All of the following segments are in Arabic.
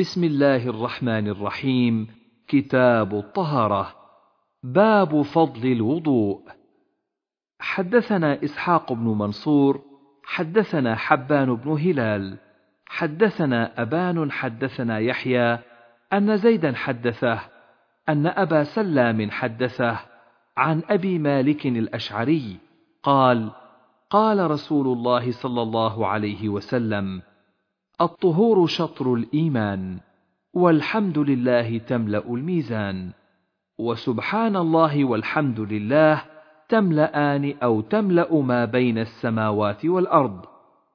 بسم الله الرحمن الرحيم كتاب الطهارة باب فضل الوضوء حدثنا إسحاق بن منصور حدثنا حبان بن هلال حدثنا أبان حدثنا يحيى أن زيدا حدثه أن أبا سلام حدثه عن أبي مالك الأشعري قال قال رسول الله صلى الله عليه وسلم الطهور شطر الايمان والحمد لله تملا الميزان وسبحان الله والحمد لله تملأان أو تملأ ما بين السماوات والأرض،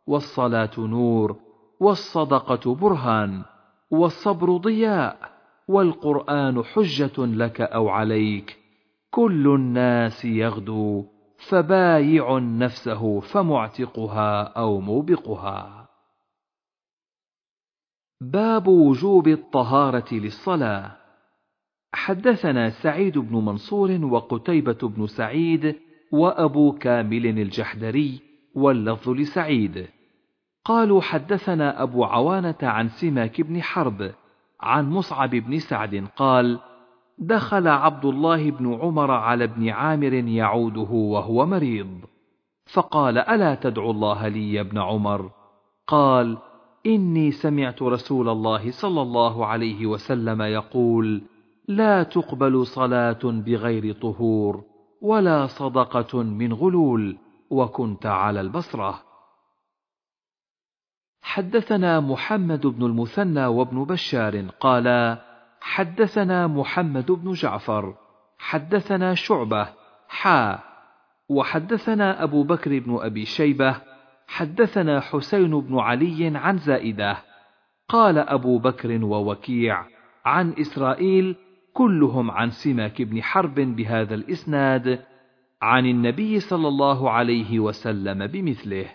والصلاة نور، والصدقة برهان، والصبر ضياء، والقرآن حجة لك أو عليك، كل الناس يغدو، فبايع نفسه فمعتقها أو موبقها. باب وجوب الطهارة للصلاة حدثنا سعيد بن منصور وقتيبة بن سعيد وأبو كامل الجحدري واللفظ لسعيد قالوا حدثنا أبو عوانة عن سماك بن حرب عن مصعب بن سعد قال دخل عبد الله بن عمر على ابن عامر يعوده وهو مريض فقال ألا تدعو الله لي يا ابن عمر قال إني سمعت رسول الله صلى الله عليه وسلم يقول: لا تقبل صلاة بغير طهور، ولا صدقة من غلول، وكنت على البصرة. حدثنا محمد بن المثنى وابن بشار قالا: حدثنا محمد بن جعفر، حدثنا شعبة، حا، وحدثنا أبو بكر بن أبي شيبة، حدثنا حسين بن علي عن زائده قال ابو بكر ووكيع عن اسرائيل كلهم عن سماك بن حرب بهذا الاسناد عن النبي صلى الله عليه وسلم بمثله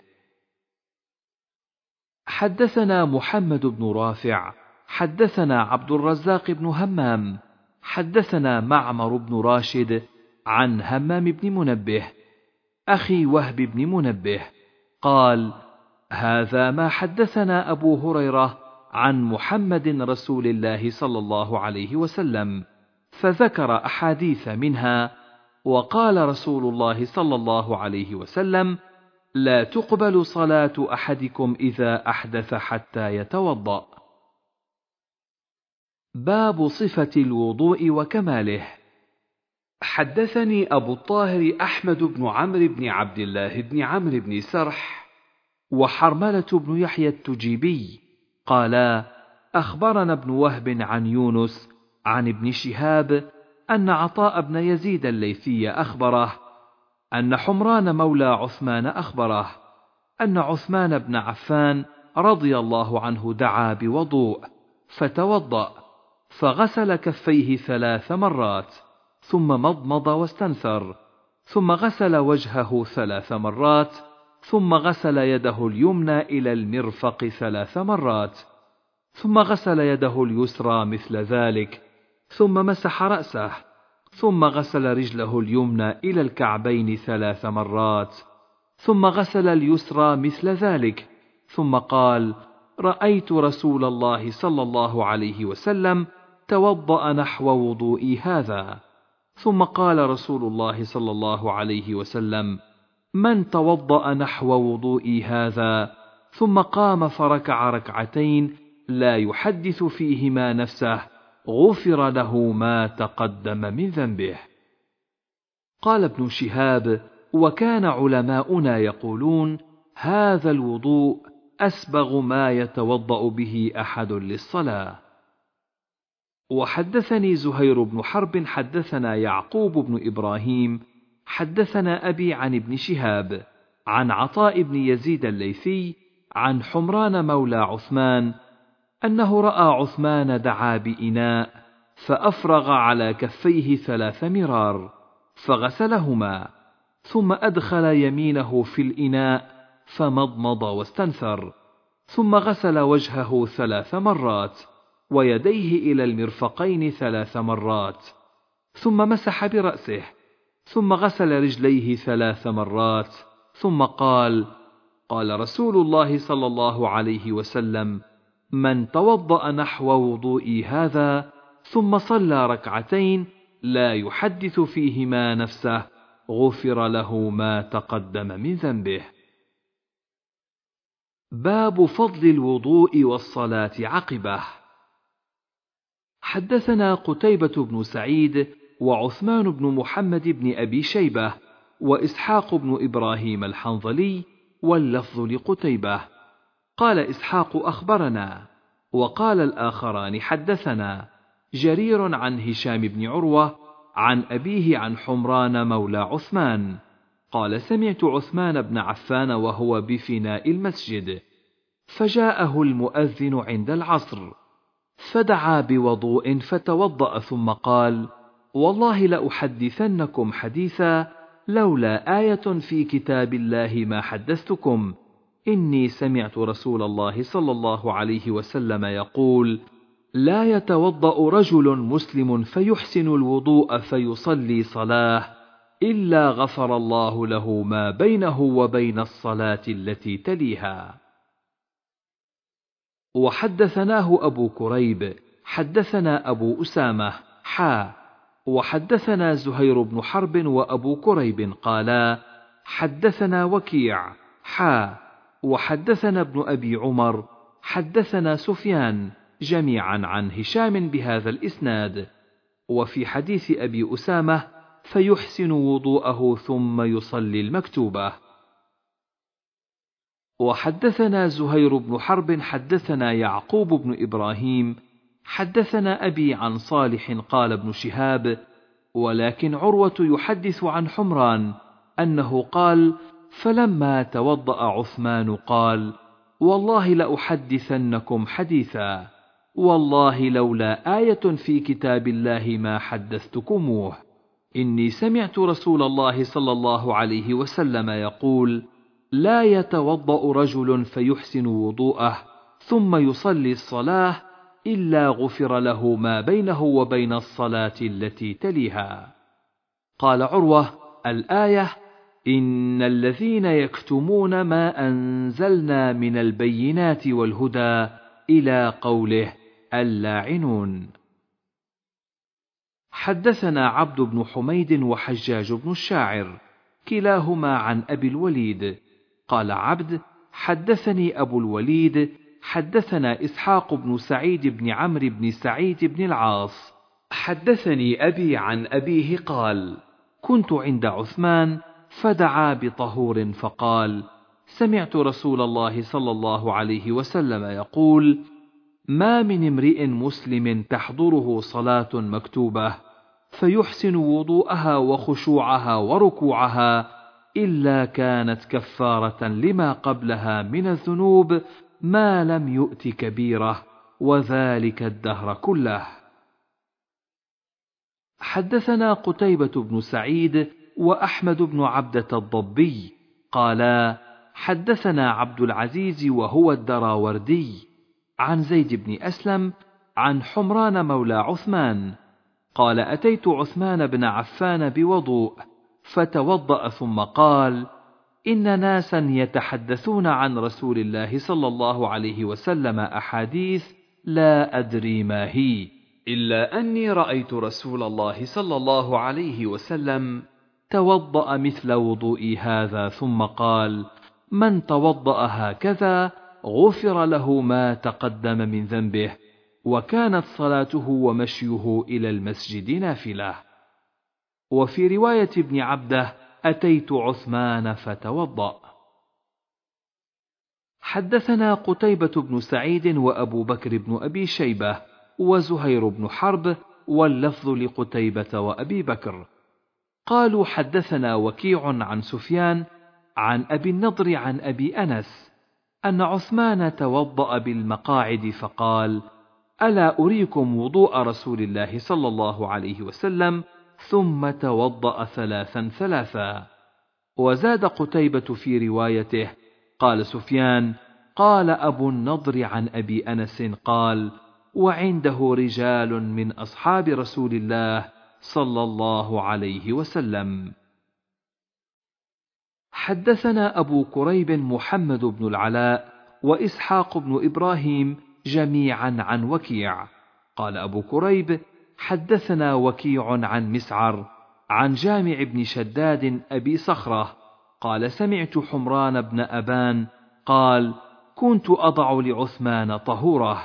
حدثنا محمد بن رافع حدثنا عبد الرزاق بن همام حدثنا معمر بن راشد عن همام بن منبه اخي وهب بن منبه قال هذا ما حدثنا ابو هريره عن محمد رسول الله صلى الله عليه وسلم فذكر احاديث منها وقال رسول الله صلى الله عليه وسلم لا تقبل صلاه احدكم اذا احدث حتى يتوضا باب صفه الوضوء وكماله حدثني أبو الطاهر أحمد بن عمرو بن عبد الله بن عمرو بن سرح وحرملة بن يحيى التجيبي قالا أخبرنا ابن وهب عن يونس عن ابن شهاب أن عطاء بن يزيد الليثي أخبره أن حمران مولى عثمان أخبره أن عثمان بن عفان رضي الله عنه دعا بوضوء فتوضأ فغسل كفيه ثلاث مرات ثم مضمض واستنثر ثم غسل وجهه ثلاث مرات ثم غسل يده اليمنى الى المرفق ثلاث مرات ثم غسل يده اليسرى مثل ذلك ثم مسح راسه ثم غسل رجله اليمنى الى الكعبين ثلاث مرات ثم غسل اليسرى مثل ذلك ثم قال رايت رسول الله صلى الله عليه وسلم توضا نحو وضوئي هذا ثم قال رسول الله صلى الله عليه وسلم من توضا نحو وضوئي هذا ثم قام فركع ركعتين لا يحدث فيهما نفسه غفر له ما تقدم من ذنبه قال ابن شهاب وكان علماؤنا يقولون هذا الوضوء اسبغ ما يتوضا به احد للصلاه وحدثني زهير بن حرب حدثنا يعقوب بن ابراهيم حدثنا ابي عن ابن شهاب عن عطاء بن يزيد الليثي عن حمران مولى عثمان انه راى عثمان دعا باناء فافرغ على كفيه ثلاث مرار فغسلهما ثم ادخل يمينه في الاناء فمضمض واستنثر ثم غسل وجهه ثلاث مرات ويديه إلى المرفقين ثلاث مرات ثم مسح برأسه ثم غسل رجليه ثلاث مرات ثم قال قال رسول الله صلى الله عليه وسلم من توضأ نحو وضوئي هذا ثم صلى ركعتين لا يحدث فيهما نفسه غفر له ما تقدم من ذنبه باب فضل الوضوء والصلاه عقبه حدثنا قتيبة بن سعيد وعثمان بن محمد بن أبي شيبة وإسحاق بن إبراهيم الحنظلي واللفظ لقتيبة قال إسحاق أخبرنا وقال الآخران حدثنا جرير عن هشام بن عروة عن أبيه عن حمران مولى عثمان قال سمعت عثمان بن عفان وهو بفناء المسجد فجاءه المؤذن عند العصر فدعا بوضوء فتوضأ ثم قال: والله لأحدثنكم حديثا لولا آية في كتاب الله ما حدثتكم، إني سمعت رسول الله صلى الله عليه وسلم يقول: لا يتوضأ رجل مسلم فيحسن الوضوء فيصلي صلاة إلا غفر الله له ما بينه وبين الصلاة التي تليها. وحدثناه أبو كريب حدثنا أبو أسامة حا وحدثنا زهير بن حرب وأبو كريب قالا حدثنا وكيع حا وحدثنا ابن أبي عمر حدثنا سفيان جميعا عن هشام بهذا الإسناد وفي حديث أبي أسامة فيحسن وضوءه ثم يصلي المكتوبة وحدثنا زهير بن حرب حدثنا يعقوب بن ابراهيم حدثنا ابي عن صالح قال ابن شهاب ولكن عروه يحدث عن حمران انه قال فلما توضا عثمان قال والله لاحدثنكم حديثا والله لولا ايه في كتاب الله ما حدثتكموه اني سمعت رسول الله صلى الله عليه وسلم يقول لا يتوضا رجل فيحسن وضوءه ثم يصلي الصلاه الا غفر له ما بينه وبين الصلاه التي تليها قال عروه الايه ان الذين يكتمون ما انزلنا من البينات والهدى الى قوله اللاعنون حدثنا عبد بن حميد وحجاج بن الشاعر كلاهما عن ابي الوليد قال عبد حدثني أبو الوليد حدثنا إسحاق بن سعيد بن عمرو بن سعيد بن العاص حدثني أبي عن أبيه قال كنت عند عثمان فدعا بطهور فقال سمعت رسول الله صلى الله عليه وسلم يقول ما من امرئ مسلم تحضره صلاه مكتوبه فيحسن وضوءها وخشوعها وركوعها إلا كانت كفارة لما قبلها من الذنوب ما لم يؤت كبيرة وذلك الدهر كله. حدثنا قتيبة بن سعيد وأحمد بن عبدة الضبي قالا: حدثنا عبد العزيز وهو الدراوردي عن زيد بن أسلم عن حمران مولى عثمان قال أتيت عثمان بن عفان بوضوء فتوضأ ثم قال: إن ناسا يتحدثون عن رسول الله صلى الله عليه وسلم أحاديث لا أدري ما هي، إلا أني رأيت رسول الله صلى الله عليه وسلم توضأ مثل وضوئي هذا ثم قال: من توضأ هكذا غفر له ما تقدم من ذنبه، وكانت صلاته ومشيه إلى المسجد نافله. وفي رواية ابن عبده أتيت عثمان فتوضأ حدثنا قتيبة بن سعيد وأبو بكر بن أبي شيبة وزهير بن حرب واللفظ لقتيبة وأبي بكر قالوا حدثنا وكيع عن سفيان عن أبي النضر عن أبي أنس أن عثمان توضأ بالمقاعد فقال: ألا أريكم وضوء رسول الله صلى الله عليه وسلم؟ ثم توضأ ثلاثا ثلاثا وزاد قتيبة في روايته قال سفيان قال أبو النضر عن أبي أنس قال وعنده رجال من أصحاب رسول الله صلى الله عليه وسلم حدثنا أبو كريب محمد بن العلاء وإسحاق بن إبراهيم جميعا عن وكيع قال أبو كريب حدثنا وكيع عن مسعر عن جامع بن شداد ابي صخره قال سمعت حمران بن ابان قال كنت اضع لعثمان طهوره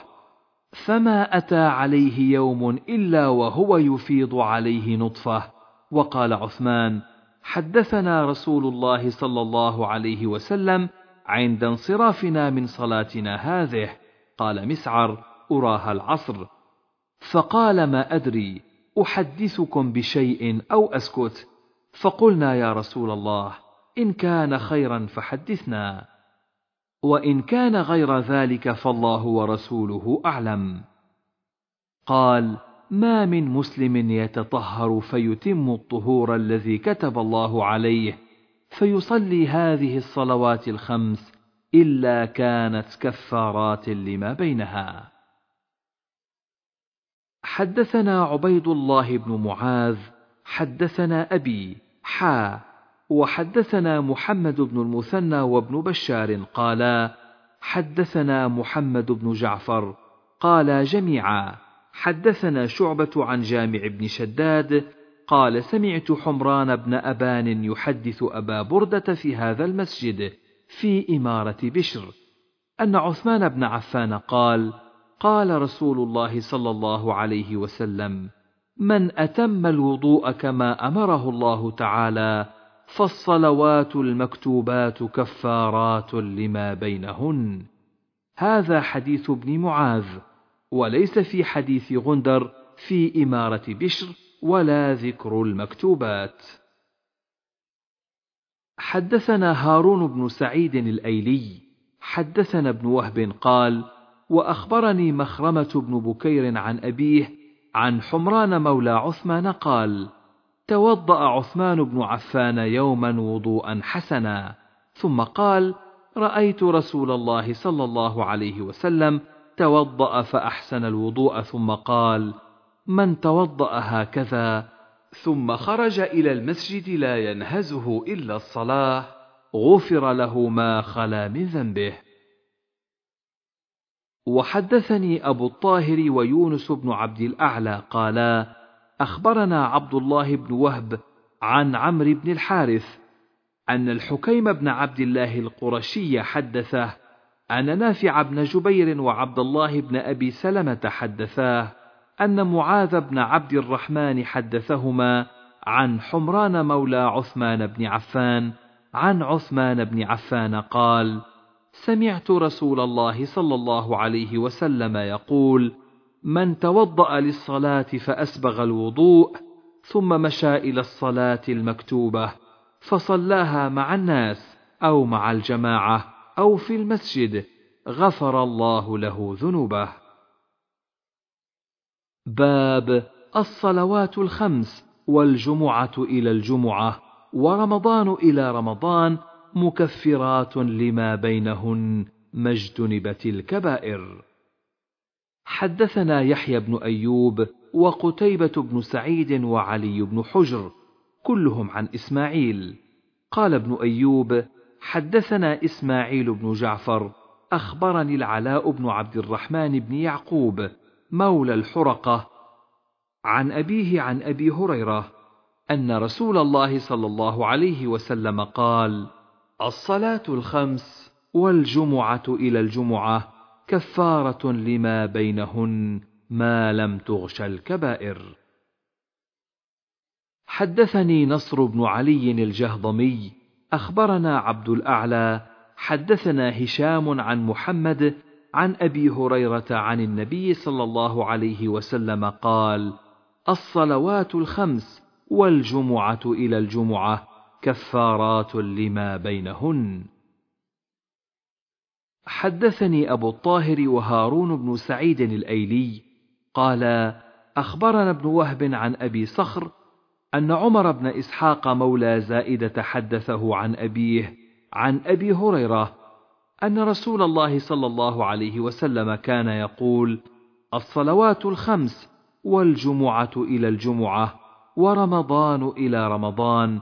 فما اتى عليه يوم الا وهو يفيض عليه نطفه وقال عثمان حدثنا رسول الله صلى الله عليه وسلم عند انصرافنا من صلاتنا هذه قال مسعر اراها العصر فقال ما أدري أحدثكم بشيء أو أسكت فقلنا يا رسول الله إن كان خيرا فحدثنا وإن كان غير ذلك فالله ورسوله أعلم قال ما من مسلم يتطهر فيتم الطهور الذي كتب الله عليه فيصلي هذه الصلوات الخمس الا كانت كفارات لما بينها حدثنا عبيد الله بن معاذ حدثنا أبي حا وحدثنا محمد بن المثنى وابن بشار قالا حدثنا محمد بن جعفر قالا جميعا حدثنا شعبة عن جامع بن شداد قال سمعت حمران بن أبان يحدث أبا بردة في هذا المسجد في إمارة بشر أن عثمان بن عفان قال: قال رسول الله صلى الله عليه وسلم من اتم الوضوء كما امره الله تعالى فالصلوات المكتوبات كفارات لما بينهن هذا حديث ابن معاذ وليس في حديث غندر في اماره بشر ولا ذكر المكتوبات حدثنا هارون بن سعيد الايلي حدثنا ابن وهب قال وأخبرني مخرمة بن بكير عن أبيه عن حمران مولى عثمان قال: توضأ عثمان بن عفان يوما وضوءا حسنا، ثم قال: رأيت رسول الله صلى الله عليه وسلم توضأ فأحسن الوضوء ثم قال: من توضأ هكذا ثم خرج إلى المسجد لا ينهزه إلا الصلاة غفر له ما خلا من ذنبه. وحدثني أبو الطاهر ويونس بن عبد الأعلى قالا أخبرنا عبد الله بن وهب عن عمرو بن الحارث أن الحكيم بن عبد الله القرشي حدثه أن نافع بن جبير وعبد الله بن أبي سلمة حدثاه أن معاذ بن عبد الرحمن حدثهما عن حمران مولى عثمان بن عفان عن عثمان بن عفان قال: سمعت رسول الله صلى الله عليه وسلم يقول من توضا للصلاه فاسبغ الوضوء ثم مشى الى الصلاه المكتوبه فصلاها مع الناس او مع الجماعه او في المسجد غفر الله له ذنوبه باب الصلوات الخمس والجمعه الى الجمعه ورمضان الى رمضان مكفرات لما بينهن ما اجتنبت الكبائر حدثنا يحيى بن ايوب وقتيبه بن سعيد وعلي بن حجر كلهم عن اسماعيل قال ابن ايوب حدثنا اسماعيل بن جعفر اخبرني العلاء بن عبد الرحمن بن يعقوب مولى الحرقه عن ابيه عن ابي هريره ان رسول الله صلى الله عليه وسلم قال الصلاة الخمس والجمعة إلى الجمعة كفارة لما بينهن ما لم تغش الكبائر. حدثني نصر بن علي الجهضمي أخبرنا عبد الأعلى حدثنا هشام عن محمد عن أبي هريرة عن النبي صلى الله عليه وسلم قال: الصلوات الخمس والجمعة إلى الجمعة كفارات لما بينهن حدثني ابو الطاهر وهارون بن سعيد الايلي قال اخبرنا ابن وهب عن ابي صخر ان عمر بن اسحاق مولى زائده حدثه عن ابيه عن ابي هريره ان رسول الله صلى الله عليه وسلم كان يقول الصلوات الخمس والجمعه الى الجمعه ورمضان الى رمضان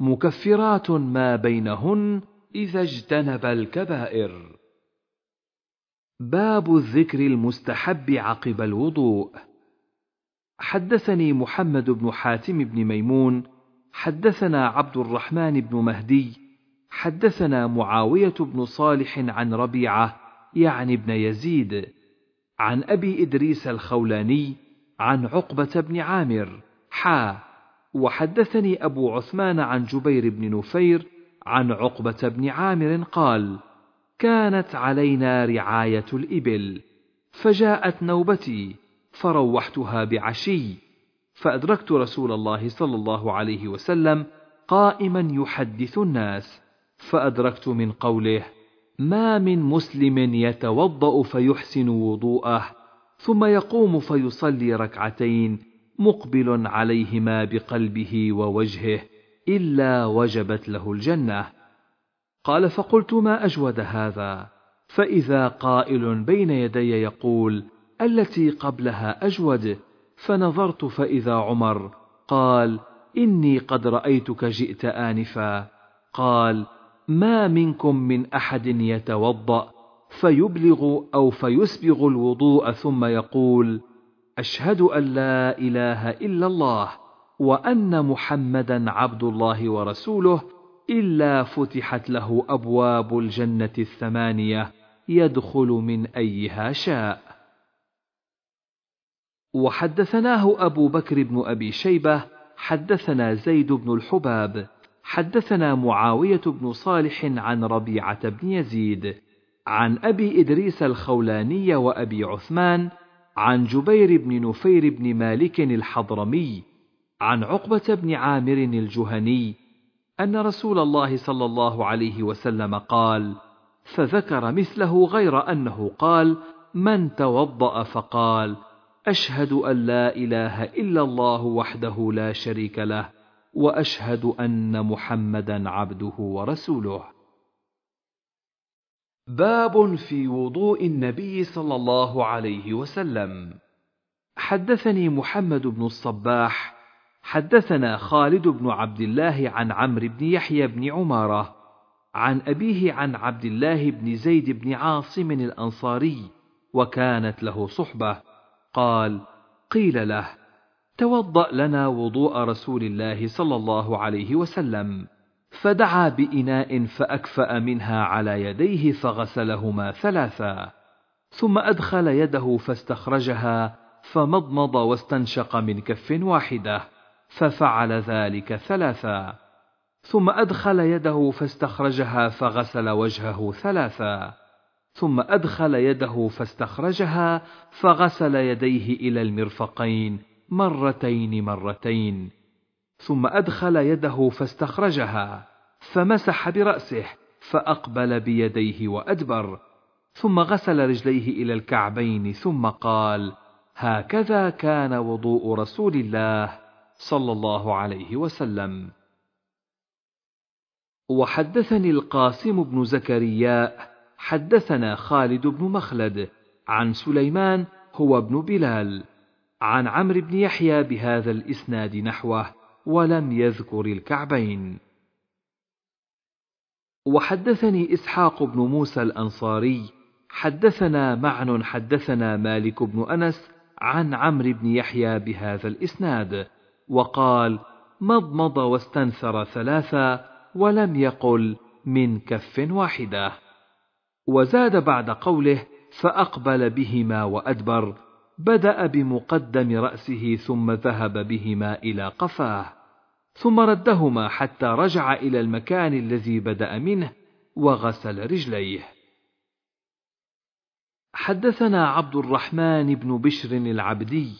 مكفرات ما بينهن اذا اجتنب الكبائر باب الذكر المستحب عقب الوضوء حدثني محمد بن حاتم بن ميمون حدثنا عبد الرحمن بن مهدي حدثنا معاويه بن صالح عن ربيعه يعني ابن يزيد عن ابي ادريس الخولاني عن عقبه بن عامر حا وحدثني أبو عثمان عن جبير بن نفير عن عقبة بن عامر قال: كانت علينا رعاية الإبل، فجاءت نوبتي فروحتها بعشي، فأدركت رسول الله صلى الله عليه وسلم قائما يحدث الناس، فأدركت من قوله: ما من مسلم يتوضأ فيحسن وضوءه، ثم يقوم فيصلي ركعتين مقبل عليهما بقلبه ووجهه الا وجبت له الجنه قال فقلت ما اجود هذا فاذا قائل بين يدي يقول التي قبلها اجود فنظرت فاذا عمر قال اني قد رايتك جئت انفا قال ما منكم من احد يتوضا فيبلغ او فيسبغ الوضوء ثم يقول اشهد ان لا اله الا الله وان محمدا عبد الله ورسوله الا فتحت له ابواب الجنه الثمانيه يدخل من ايها شاء وحدثناه ابو بكر بن ابي شيبه حدثنا زيد بن الحباب حدثنا معاويه بن صالح عن ربيعه بن يزيد عن ابي ادريس الخولاني وابي عثمان عن جبير بن نفير بن مالك الحضرمي عن عقبه بن عامر الجهني ان رسول الله صلى الله عليه وسلم قال فذكر مثله غير انه قال من توضا فقال اشهد ان لا اله الا الله وحده لا شريك له واشهد ان محمدا عبده ورسوله باب في وضوء النبي صلى الله عليه وسلم حدثني محمد بن الصباح حدثنا خالد بن عبد الله عن عمرو بن يحيى بن عماره عن ابيه عن عبد الله بن زيد بن عاصم الانصاري وكانت له صحبه قال قيل له توضا لنا وضوء رسول الله صلى الله عليه وسلم فدعا باناء فاكفا منها على يديه فغسلهما ثلاثا ثم ادخل يده فاستخرجها فمضمض واستنشق من كف واحده ففعل ذلك ثلاثا ثم ادخل يده فاستخرجها فغسل وجهه ثلاثا ثم ادخل يده فاستخرجها فغسل يديه الى المرفقين مرتين مرتين ثم أدخل يده فاستخرجها فمسح برأسه فأقبل بيديه وأدبر ثم غسل رجليه إلى الكعبين ثم قال هكذا كان وضوء رسول الله صلى الله عليه وسلم وحدثني القاسم بن زكريا حدثنا خالد بن مخلد عن سليمان هو ابن بلال عن عمرو بن يحيى بهذا الاسناد نحوه ولم يذكر الكعبين وحدثني اسحاق بن موسى الانصاري حدثنا معن حدثنا مالك بن انس عن عمرو بن يحيى بهذا الاسناد وقال مضمض واستنثر ثلاثا ولم يقل من كف واحده وزاد بعد قوله فاقبل بهما وادبر بدا بمقدم راسه ثم ذهب بهما الى قفاه ثم ردهما حتى رجع إلى المكان الذي بدأ منه وغسل رجليه. حدثنا عبد الرحمن بن بشر العبدي،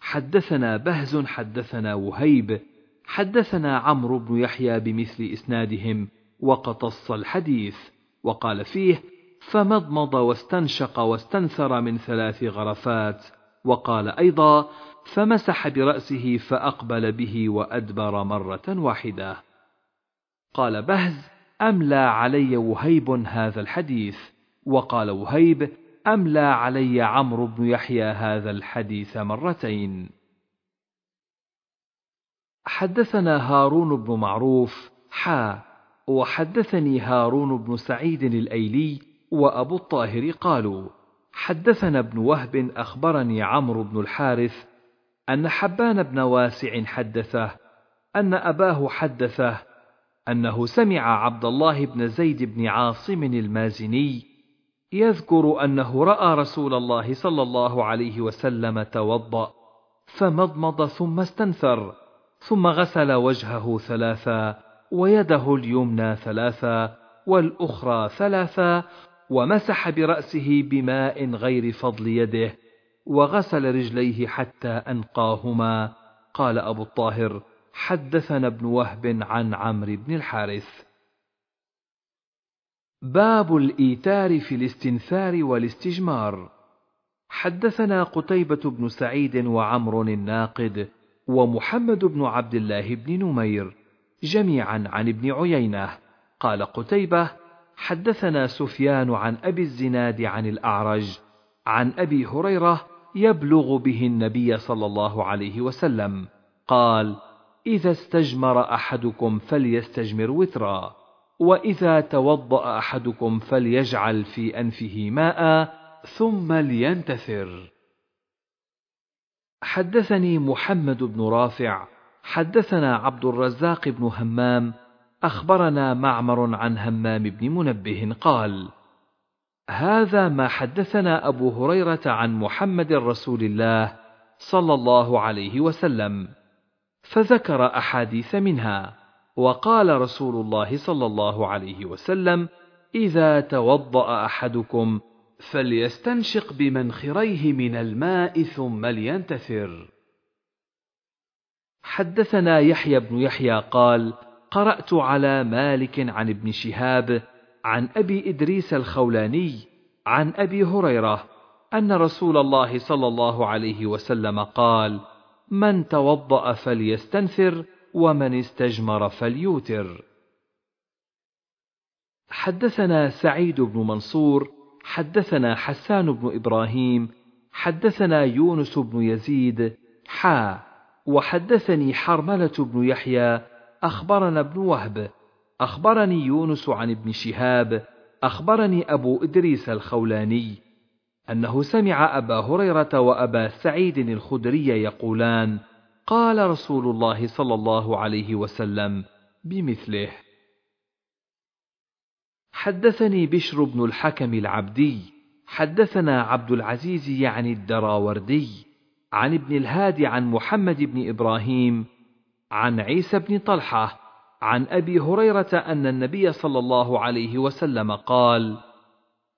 حدثنا بهز حدثنا وهيب، حدثنا عمرو بن يحيى بمثل إسنادهم وقتص الحديث، وقال فيه: فمضمض واستنشق واستنثر من ثلاث غرفات، وقال أيضا: فمسح برأسه فأقبل به وأدبر مرة واحدة. قال بهز: أملى علي وهيب هذا الحديث، وقال وهيب: أملى علي عمرو بن يحيى هذا الحديث مرتين. حدثنا هارون بن معروف حا وحدثني هارون بن سعيد الأيلي وأبو الطاهر قالوا: حدثنا ابن وهب أخبرني عمرو بن الحارث أن حبان بن واسع حدثه أن أباه حدثه أنه سمع عبد الله بن زيد بن عاصم المازني يذكر أنه رأى رسول الله صلى الله عليه وسلم توضأ فمضمض ثم استنثر ثم غسل وجهه ثلاثا ويده اليمنى ثلاثا والأخرى ثلاثا ومسح برأسه بماء غير فضل يده وغسل رجليه حتى أنقاهما قال أبو الطاهر حدثنا ابن وهب عن عمرو بن الحارث باب الإيتار في الاستنثار والاستجمار حدثنا قتيبة بن سعيد وعمر الناقد ومحمد بن عبد الله بن نمير جميعا عن ابن عيينة قال قتيبة حدثنا سفيان عن أبي الزناد عن الأعرج عن أبي هريرة يبلغ به النبي صلى الله عليه وسلم قال اذا استجمر احدكم فليستجمر وترا واذا توضا احدكم فليجعل في انفه ماء ثم لينتثر حدثني محمد بن رافع حدثنا عبد الرزاق بن همام اخبرنا معمر عن همام بن منبه قال هذا ما حدثنا ابو هريره عن محمد رسول الله صلى الله عليه وسلم فذكر احاديث منها وقال رسول الله صلى الله عليه وسلم اذا توضا احدكم فليستنشق بمنخريه من الماء ثم لينتثر حدثنا يحيى بن يحيى قال قرات على مالك عن ابن شهاب عن ابي ادريس الخولاني عن ابي هريره ان رسول الله صلى الله عليه وسلم قال من توضا فليستنثر ومن استجمر فليوتر حدثنا سعيد بن منصور حدثنا حسان بن ابراهيم حدثنا يونس بن يزيد حا وحدثني حرمله بن يحيى اخبرنا ابن وهب اخبرني يونس عن ابن شهاب اخبرني ابو ادريس الخولاني انه سمع ابا هريره وابا سعيد الخدري يقولان قال رسول الله صلى الله عليه وسلم بمثله حدثني بشر بن الحكم العبدي حدثنا عبد العزيز يعني الدراوردي عن ابن الهادي عن محمد بن ابراهيم عن عيسى بن طلحه عن ابي هريره ان النبي صلى الله عليه وسلم قال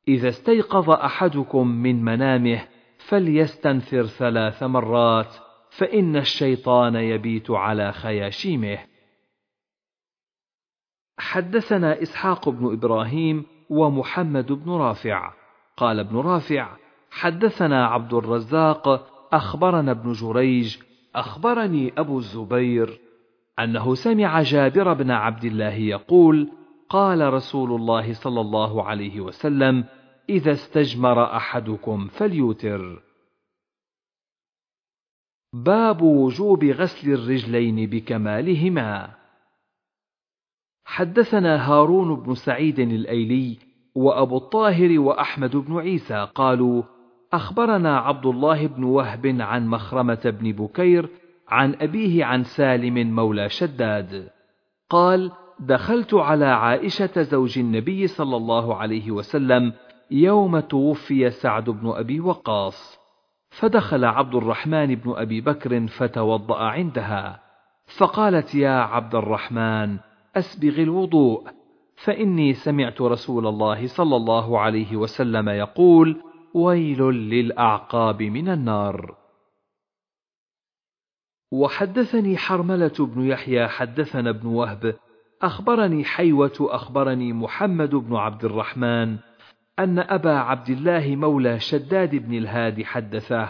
اذا استيقظ احدكم من منامه فليستنثر ثلاث مرات فان الشيطان يبيت على خياشيمه حدثنا اسحاق بن ابراهيم ومحمد بن رافع قال ابن رافع حدثنا عبد الرزاق اخبرنا ابن جريج اخبرني ابو الزبير أنه سمع جابر بن عبد الله يقول: قال رسول الله صلى الله عليه وسلم: إذا استجمر أحدكم فليوتر. باب وجوب غسل الرجلين بكمالهما حدثنا هارون بن سعيد الايلي وابو الطاهر واحمد بن عيسى قالوا اخبرنا عبد الله بن وهب عن مخرمه بن بكير عن أبيه عن سالم مولى شداد قال دخلت على عائشة زوج النبي صلى الله عليه وسلم يوم توفي سعد بن أبي وقاص فدخل عبد الرحمن بن أبي بكر فتوضأ عندها فقالت يا عبد الرحمن أسبغ الوضوء فإني سمعت رسول الله صلى الله عليه وسلم يقول ويل للأعقاب من النار وحدثني حرملة بن يحيى حدثنا ابن وهب أخبرني حيوة أخبرني محمد بن عبد الرحمن أن أبا عبد الله مولى شداد بن الهاد حدثه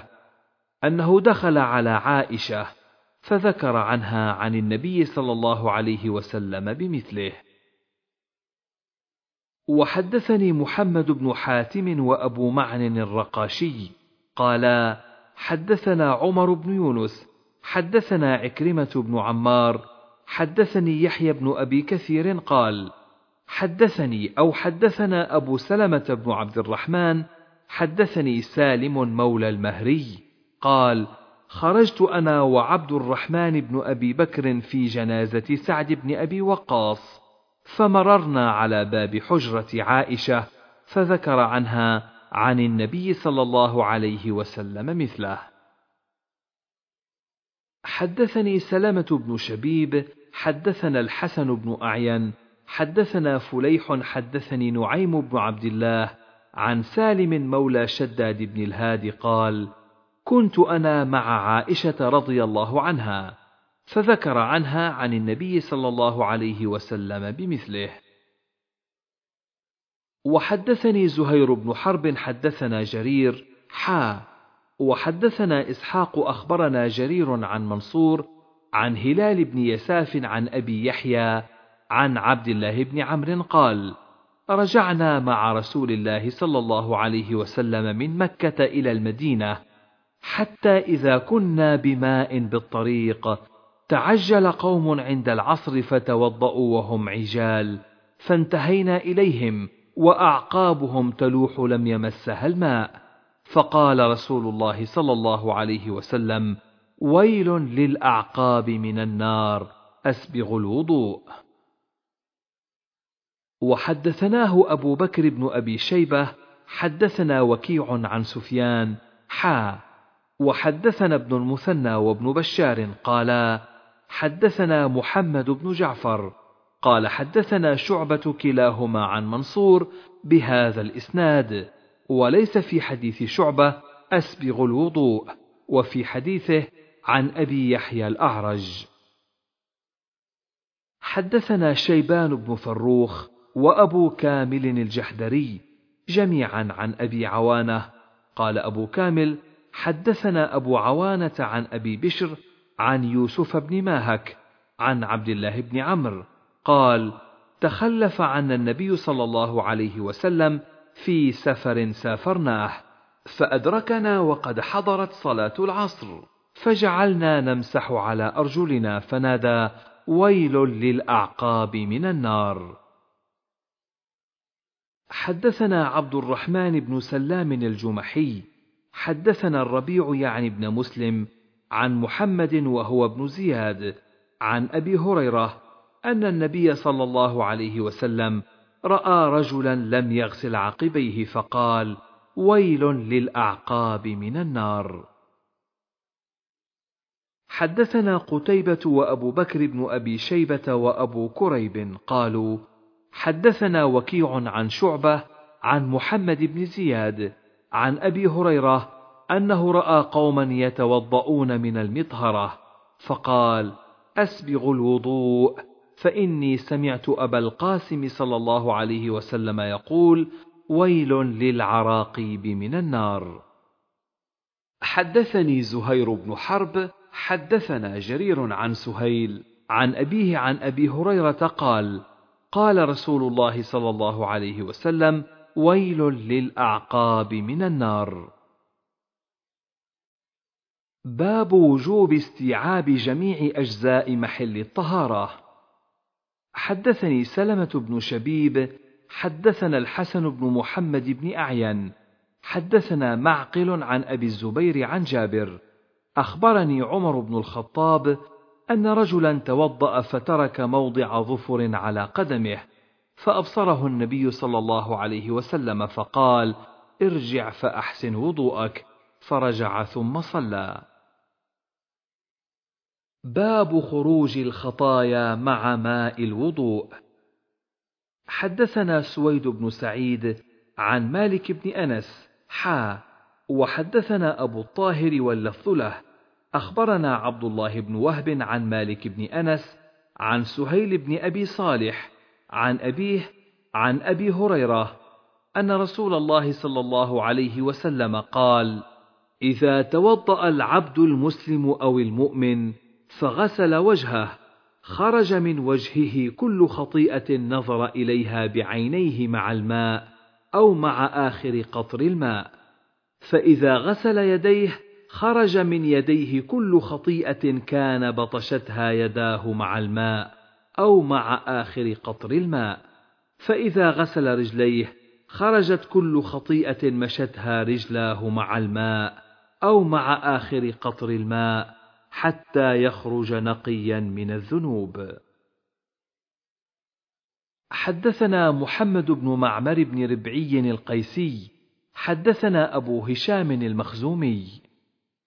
أنه دخل على عائشة فذكر عنها عن النبي صلى الله عليه وسلم بمثله وحدثني محمد بن حاتم وأبو معن الرقاشي قالا حدثنا عمر بن يونس حدثنا عكرمة بن عمار حدثني يحيى بن أبي كثير قال حدثني أو حدثنا أبو سلمة بن عبد الرحمن حدثني سالم مولى المهري قال خرجت أنا وعبد الرحمن بن أبي بكر في جنازة سعد بن أبي وقاص فمررنا على باب حجرة عائشة فذكر عنها عن النبي صلى الله عليه وسلم مثله حدثني سلامة بن شبيب حدثنا الحسن بن أعين حدثنا فليح حدثني نعيم بن عبد الله عن سالم مولى شداد بن الهادي قال كنت أنا مع عائشة رضي الله عنها فذكر عنها عن النبي صلى الله عليه وسلم بمثله وحدثني زهير بن حرب حدثنا جرير حا وحدثنا إسحاق أخبرنا جرير عن منصور عن هلال بن يساف عن أبي يحيى عن عبد الله بن عمرو قال رجعنا مع رسول الله صلى الله عليه وسلم من مكة إلى المدينة حتى إذا كنا بماء بالطريق تعجل قوم عند العصر فتوضأوا وهم عجال فانتهينا إليهم وأعقابهم تلوح لم يمسها الماء فقال رسول الله صلى الله عليه وسلم ويل للاعقاب من النار اسبغ الوضوء وحدثناه ابو بكر بن ابي شيبه حدثنا وكيع عن سفيان حا وحدثنا ابن المثنى وابن بشار قالا حدثنا محمد بن جعفر قال حدثنا شعبه كلاهما عن منصور بهذا الاسناد وليس في حديث شعبة أسبغ الوضوء وفي حديثه عن أبي يحيى الأعرج حدثنا شيبان بن فروخ وأبو كامل الجحدري جميعا عن أبي عوانة قال أبو كامل حدثنا أبو عوانة عن أبي بشر عن يوسف بن ماهك عن عبد الله بن عمرو قال تخلف عنا النبي صلى الله عليه وسلم في سفر سافرناه فادركنا وقد حضرت صلاه العصر فجعلنا نمسح على ارجلنا فنادى ويل للاعقاب من النار حدثنا عبد الرحمن بن سلام الجمحي حدثنا الربيع يعني بن مسلم عن محمد وهو ابن زياد عن ابي هريره ان النبي صلى الله عليه وسلم راى رجلا لم يغسل عقبيه فقال ويل للاعقاب من النار حدثنا قتيبه وابو بكر بن ابي شيبه وابو كريب قالوا حدثنا وكيع عن شعبه عن محمد بن زياد عن ابي هريره انه راى قوما يتوضؤون من المطهره فقال اسبغ الوضوء فاني سمعت ابا القاسم صلى الله عليه وسلم يقول ويل للعراقيب من النار حدثني زهير بن حرب حدثنا جرير عن سهيل عن ابيه عن ابي هريره قال قال رسول الله صلى الله عليه وسلم ويل للاعقاب من النار باب وجوب استيعاب جميع اجزاء محل الطهاره حدثني سلمة بن شبيب حدثنا الحسن بن محمد بن أعين حدثنا معقل عن أبي الزبير عن جابر أخبرني عمر بن الخطاب أن رجلا توضأ فترك موضع ظفر على قدمه فأبصره النبي صلى الله عليه وسلم فقال: ارجع فأحسن وضوءك، فرجع ثم صلى. باب خروج الخطايا مع ماء الوضوء حدثنا سويد بن سعيد عن مالك بن انس حا وحدثنا ابو الطاهر واللفظ له اخبرنا عبد الله بن وهب عن مالك بن انس عن سهيل بن ابي صالح عن ابيه عن ابي هريره ان رسول الله صلى الله عليه وسلم قال اذا توضا العبد المسلم او المؤمن فغسل وجهه خرج من وجهه كل خطيئه نظر اليها بعينيه مع الماء او مع اخر قطر الماء فاذا غسل يديه خرج من يديه كل خطيئه كان بطشتها يداه مع الماء او مع اخر قطر الماء فاذا غسل رجليه خرجت كل خطيئه مشتها رجلاه مع الماء او مع اخر قطر الماء حتى يخرج نقيا من الذنوب حدثنا محمد بن معمر بن ربعي القيسي حدثنا ابو هشام المخزومي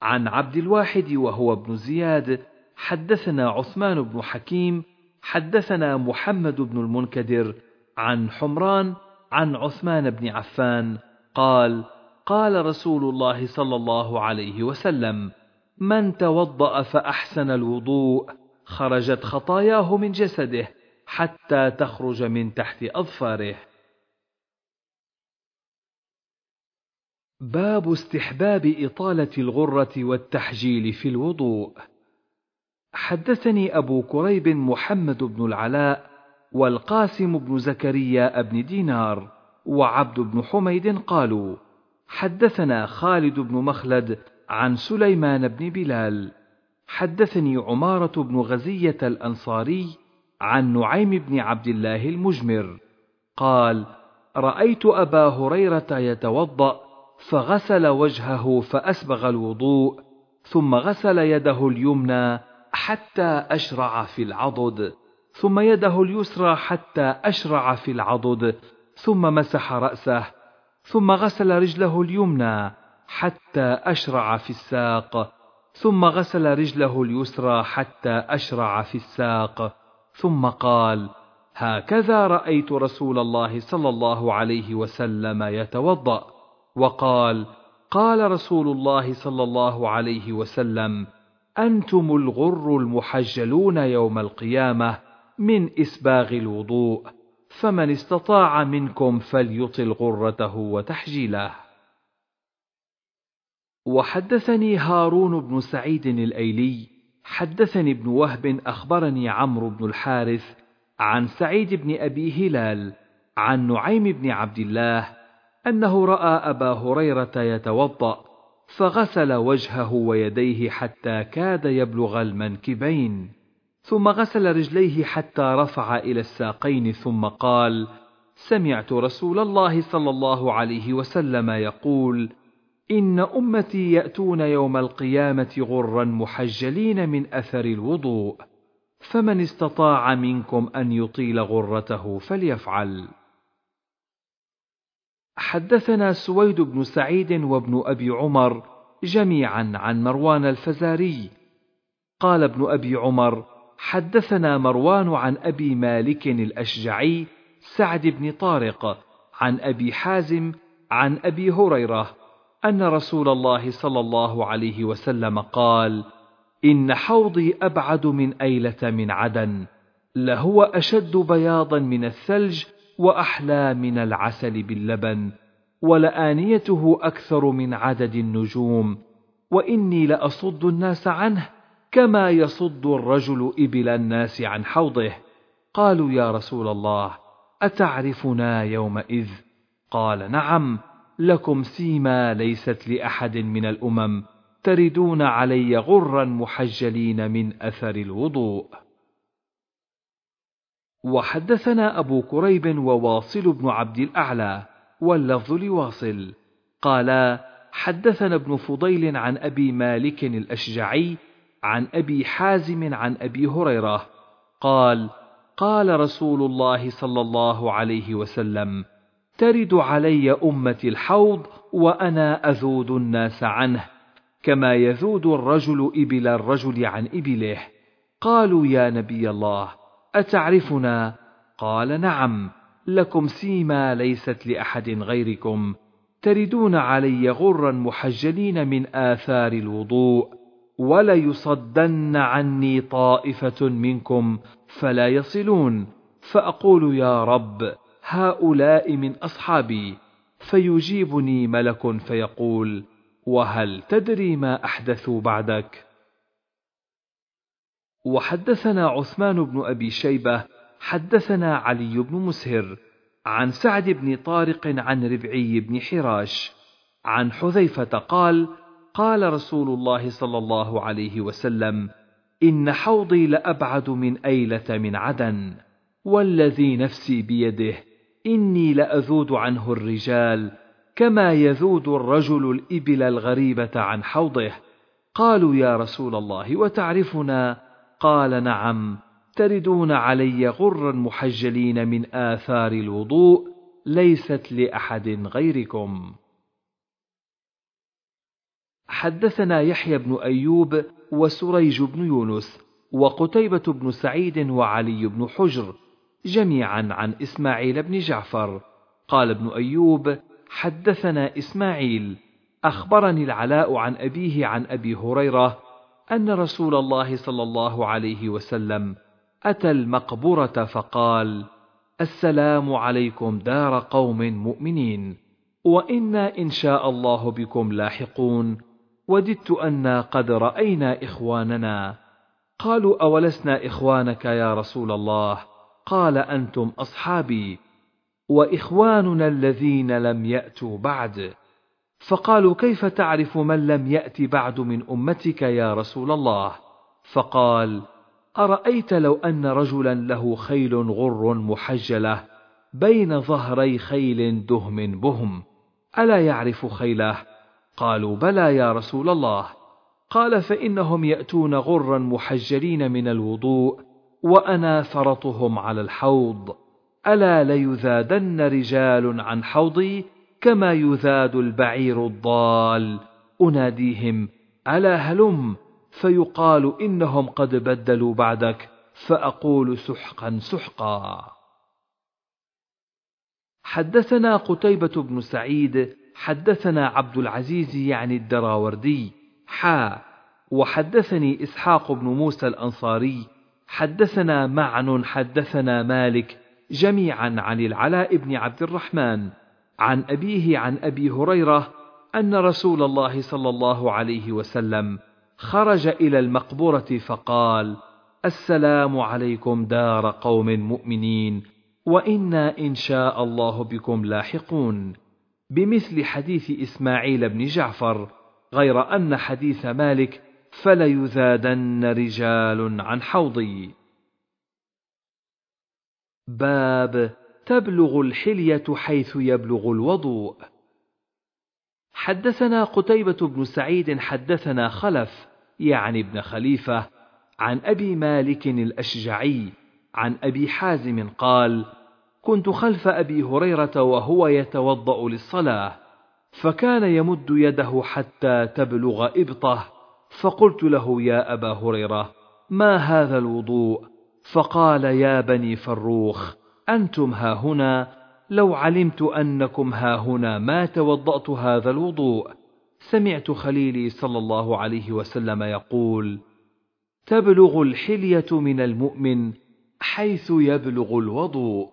عن عبد الواحد وهو ابن زياد حدثنا عثمان بن حكيم حدثنا محمد بن المنكدر عن حمران عن عثمان بن عفان قال قال رسول الله صلى الله عليه وسلم من توضأ فأحسن الوضوء خرجت خطاياه من جسده حتى تخرج من تحت أظفاره. باب استحباب إطالة الغرة والتحجيل في الوضوء. حدثني أبو كريب محمد بن العلاء والقاسم بن زكريا بن دينار وعبد بن حميد قالوا: حدثنا خالد بن مخلد عن سليمان بن بلال حدثني عماره بن غزيه الانصاري عن نعيم بن عبد الله المجمر قال رايت ابا هريره يتوضا فغسل وجهه فاسبغ الوضوء ثم غسل يده اليمنى حتى اشرع في العضد ثم يده اليسرى حتى اشرع في العضد ثم مسح راسه ثم غسل رجله اليمنى حتى أشرع في الساق ثم غسل رجله اليسرى حتى أشرع في الساق ثم قال هكذا رأيت رسول الله صلى الله عليه وسلم يتوضأ وقال قال رسول الله صلى الله عليه وسلم أنتم الغر المحجلون يوم القيامة من إسباغ الوضوء فمن استطاع منكم فليطل غرته وتحجيله وحدثني هارون بن سعيد الايلي حدثني ابن وهب اخبرني عمرو بن الحارث عن سعيد بن ابي هلال عن نعيم بن عبد الله انه راى ابا هريره يتوضا فغسل وجهه ويديه حتى كاد يبلغ المنكبين ثم غسل رجليه حتى رفع الى الساقين ثم قال سمعت رسول الله صلى الله عليه وسلم يقول إن أمتي يأتون يوم القيامة غرا محجلين من أثر الوضوء فمن استطاع منكم أن يطيل غرته فليفعل حدثنا سويد بن سعيد وابن أبي عمر جميعا عن مروان الفزاري قال ابن أبي عمر حدثنا مروان عن أبي مالك الأشجعي سعد بن طارق عن أبي حازم عن أبي هريرة ان رسول الله صلى الله عليه وسلم قال ان حوضي ابعد من ايله من عدن لهو اشد بياضا من الثلج واحلى من العسل باللبن ولانيته اكثر من عدد النجوم واني لاصد الناس عنه كما يصد الرجل ابل الناس عن حوضه قالوا يا رسول الله اتعرفنا يومئذ قال نعم لكم سيما ليست لأحد من الأمم تردون علي غرا محجلين من أثر الوضوء وحدثنا أبو كريب وواصل بن عبد الأعلى واللفظ لواصل قالا حدثنا ابن فضيل عن أبي مالك الأشجعي عن أبي حازم عن أبي هريرة قال قال رسول الله صلى الله عليه وسلم ترد علي امتي الحوض وانا اذود الناس عنه كما يذود الرجل ابل الرجل عن ابله قالوا يا نبي الله اتعرفنا قال نعم لكم سيما ليست لاحد غيركم تردون علي غرا محجلين من آثار الوضوء وليصدن عني طائفة منكم فلا يصلون فأقول يا رب هؤلاء من اصحابي فيجيبني ملك فيقول وهل تدري ما احدثوا بعدك وحدثنا عثمان بن ابي شيبه حدثنا علي بن مسهر عن سعد بن طارق عن ربعي بن حراش عن حذيفه قال قال رسول الله صلى الله عليه وسلم ان حوضي لابعد من ايله من عدن والذي نفسي بيده إني لأذود عنه الرجال كما يذود الرجل الإبل الغريبة عن حوضه قالوا يا رسول الله وتعرفنا قال نعم تردون علي غرا محجلين من آثار الوضوء ليست لأحد غيركم حدثنا يحيى بن أيوب وسريج بن يونس وقتيبة بن سعيد وعلي بن حجر جميعا عن إسماعيل بن جعفر قال ابن أيوب حدثنا إسماعيل أخبرني العلاء عن أبيه عن أبي هريرة أن رسول الله صلى الله عليه وسلم أتى المقبرة فقال: السلام عليكم دار قوم مؤمنين، وإنا إن شاء الله بكم لاحقون، وددت أنا قد رأينا إخواننا. قالوا أولسنا إخوانك يا رسول الله؟ قال انتم اصحابي واخواننا الذين لم ياتوا بعد فقالوا كيف تعرف من لم يات بعد من امتك يا رسول الله فقال ارايت لو ان رجلا له خيل غر محجله بين ظهري خيل دهم بهم الا يعرف خيله قالوا بلى يا رسول الله قال فانهم ياتون غرا محجلين من الوضوء وأنا فرطهم على الحوض ألا ليذادن رجال عن حوضي كما يذاد البعير الضال أناديهم ألا هلم فيقال إنهم قد بدلوا بعدك فأقول سحقا سحقا حدثنا قتيبة بن سعيد حدثنا عبد العزيز يعني الدراوردي حا وحدثني إسحاق بن موسى الأنصاري حدثنا معن حدثنا مالك جميعا عن العلاء بن عبد الرحمن عن أبيه عن أبي هريرة أن رسول الله صلى الله عليه وسلم خرج إلى المقبرة فقال: السلام عليكم دار قوم مؤمنين وإنا إن شاء الله بكم لاحقون. بمثل حديث إسماعيل بن جعفر غير أن حديث مالك فليذادن رجال عن حوضي باب تبلغ الحليه حيث يبلغ الوضوء حدثنا قتيبه بن سعيد حدثنا خلف يعني ابن خليفه عن ابي مالك الاشجعي عن ابي حازم قال كنت خلف ابي هريره وهو يتوضا للصلاه فكان يمد يده حتى تبلغ ابطه فقلت له يا ابا هريره ما هذا الوضوء فقال يا بني فروخ انتم هاهنا لو علمت انكم هاهنا ما توضات هذا الوضوء سمعت خليلي صلى الله عليه وسلم يقول تبلغ الحليه من المؤمن حيث يبلغ الوضوء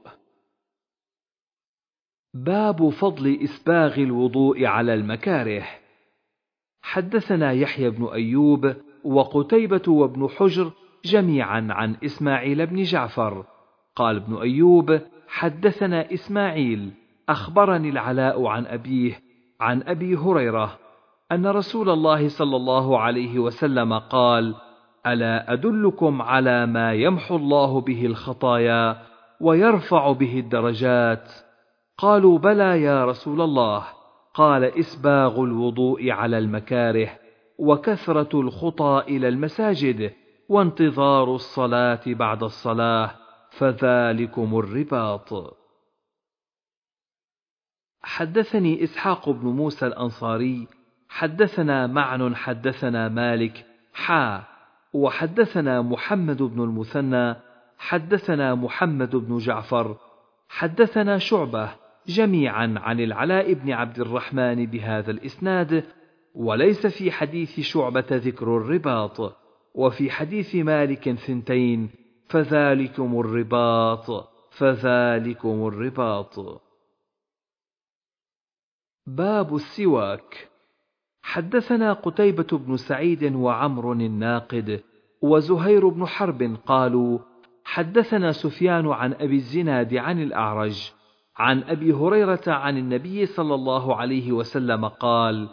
باب فضل اسباغ الوضوء على المكاره حدثنا يحيى بن ايوب وقتيبه وابن حجر جميعا عن اسماعيل بن جعفر قال ابن ايوب حدثنا اسماعيل اخبرني العلاء عن ابيه عن ابي هريره ان رسول الله صلى الله عليه وسلم قال الا ادلكم على ما يمحو الله به الخطايا ويرفع به الدرجات قالوا بلى يا رسول الله قال إسباغ الوضوء على المكاره وكثرة الخطى إلى المساجد وانتظار الصلاة بعد الصلاة فذلكم الرباط. حدثني إسحاق بن موسى الأنصاري حدثنا معن حدثنا مالك حا وحدثنا محمد بن المثنى حدثنا محمد بن جعفر حدثنا شعبه جميعا عن العلاء بن عبد الرحمن بهذا الإسناد وليس في حديث شعبة ذكر الرباط وفي حديث مالك ثنتين فذلكم الرباط فذلكم الرباط باب السواك حدثنا قتيبة بن سعيد وعمر الناقد وزهير بن حرب قالوا حدثنا سفيان عن أبي الزناد عن الأعرج عن ابي هريره عن النبي صلى الله عليه وسلم قال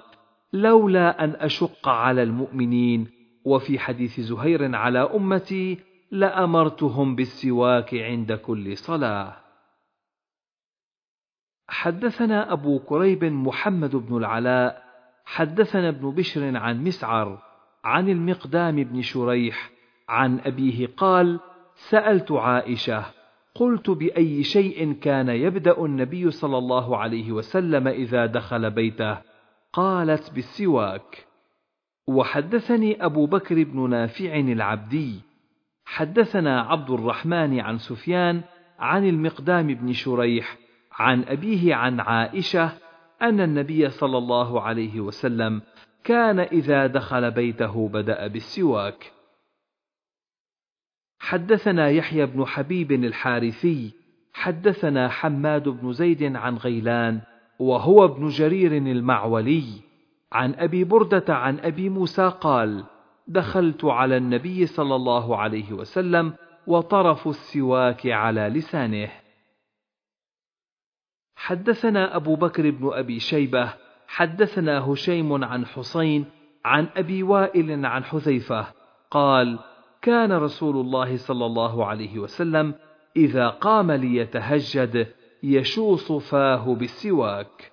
لولا ان اشق على المؤمنين وفي حديث زهير على امتي لامرتهم بالسواك عند كل صلاه حدثنا ابو كريب محمد بن العلاء حدثنا ابن بشر عن مسعر عن المقدام بن شريح عن ابيه قال سالت عائشه قلت بأي شيء كان يبدأ النبي صلى الله عليه وسلم إذا دخل بيته قالت بالسواك وحدثني أبو بكر بن نافع العبدي حدثنا عبد الرحمن عن سفيان عن المقدام بن شريح عن أبيه عن عائشة أن النبي صلى الله عليه وسلم كان إذا دخل بيته بدأ بالسواك حدثنا يحيى بن حبيب الحارثي حدثنا حماد بن زيد عن غيلان وهو ابن جرير المعولي عن ابي برده عن ابي موسى قال دخلت على النبي صلى الله عليه وسلم وطرف السواك على لسانه حدثنا ابو بكر بن ابي شيبه حدثنا هشيم عن حسين عن ابي وائل عن حذيفه قال كان رسول الله صلى الله عليه وسلم إذا قام ليتهجد يشوص فاه بالسواك.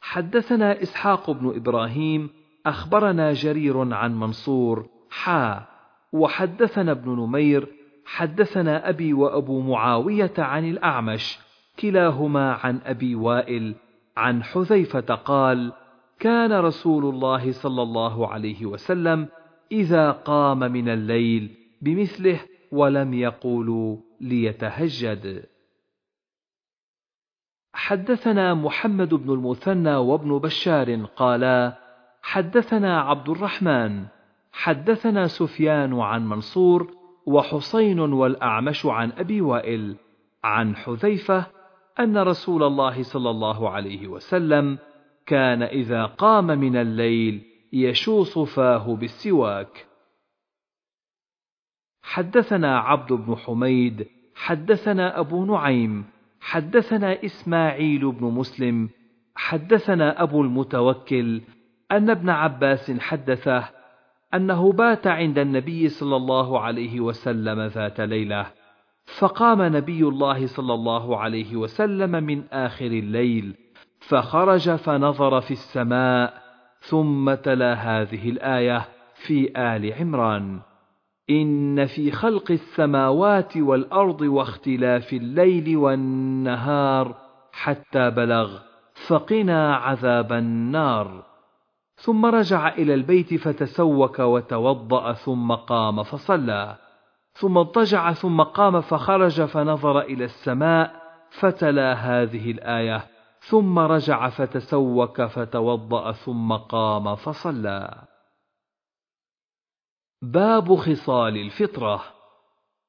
حدثنا إسحاق بن إبراهيم أخبرنا جرير عن منصور حا وحدثنا ابن نمير حدثنا أبي وأبو معاوية عن الأعمش كلاهما عن أبي وائل عن حذيفة قال: كان رسول الله صلى الله عليه وسلم إذا قام من الليل بمثله ولم يقولوا ليتهجد. حدثنا محمد بن المثنى وابن بشار قالا: حدثنا عبد الرحمن، حدثنا سفيان عن منصور وحصين والأعمش عن أبي وائل، عن حذيفة أن رسول الله صلى الله عليه وسلم كان إذا قام من الليل يشوص فاه بالسواك حدثنا عبد بن حميد حدثنا ابو نعيم حدثنا اسماعيل بن مسلم حدثنا ابو المتوكل ان ابن عباس حدثه انه بات عند النبي صلى الله عليه وسلم ذات ليله فقام نبي الله صلى الله عليه وسلم من اخر الليل فخرج فنظر في السماء ثم تلا هذه الايه في ال عمران ان في خلق السماوات والارض واختلاف الليل والنهار حتى بلغ فقنا عذاب النار ثم رجع الى البيت فتسوك وتوضا ثم قام فصلى ثم اضطجع ثم قام فخرج فنظر الى السماء فتلا هذه الايه ثم رجع فتسوك فتوضأ ثم قام فصلى باب خصال الفطرة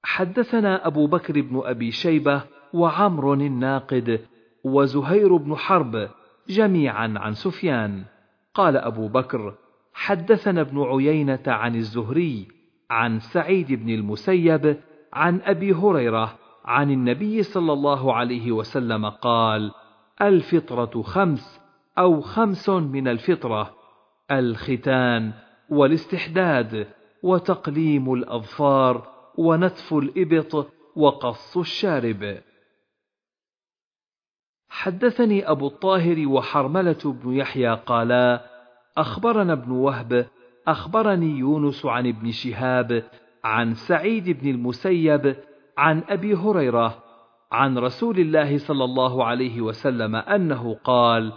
حدثنا أبو بكر بن أبي شيبة وعمر الناقد وزهير بن حرب جميعا عن سفيان قال أبو بكر حدثنا ابن عيينة عن الزهري عن سعيد بن المسيب عن أبي هريرة عن النبي صلى الله عليه وسلم قال: الفطرة خمس أو خمس من الفطرة الختان والاستحداد وتقليم الأظفار ونتف الإبط وقص الشارب حدثني أبو الطاهر وحرملة بن يحيى قالا أخبرنا ابن وهب أخبرني يونس عن ابن شهاب عن سعيد بن المسيب عن أبي هريرة عن رسول الله صلى الله عليه وسلم انه قال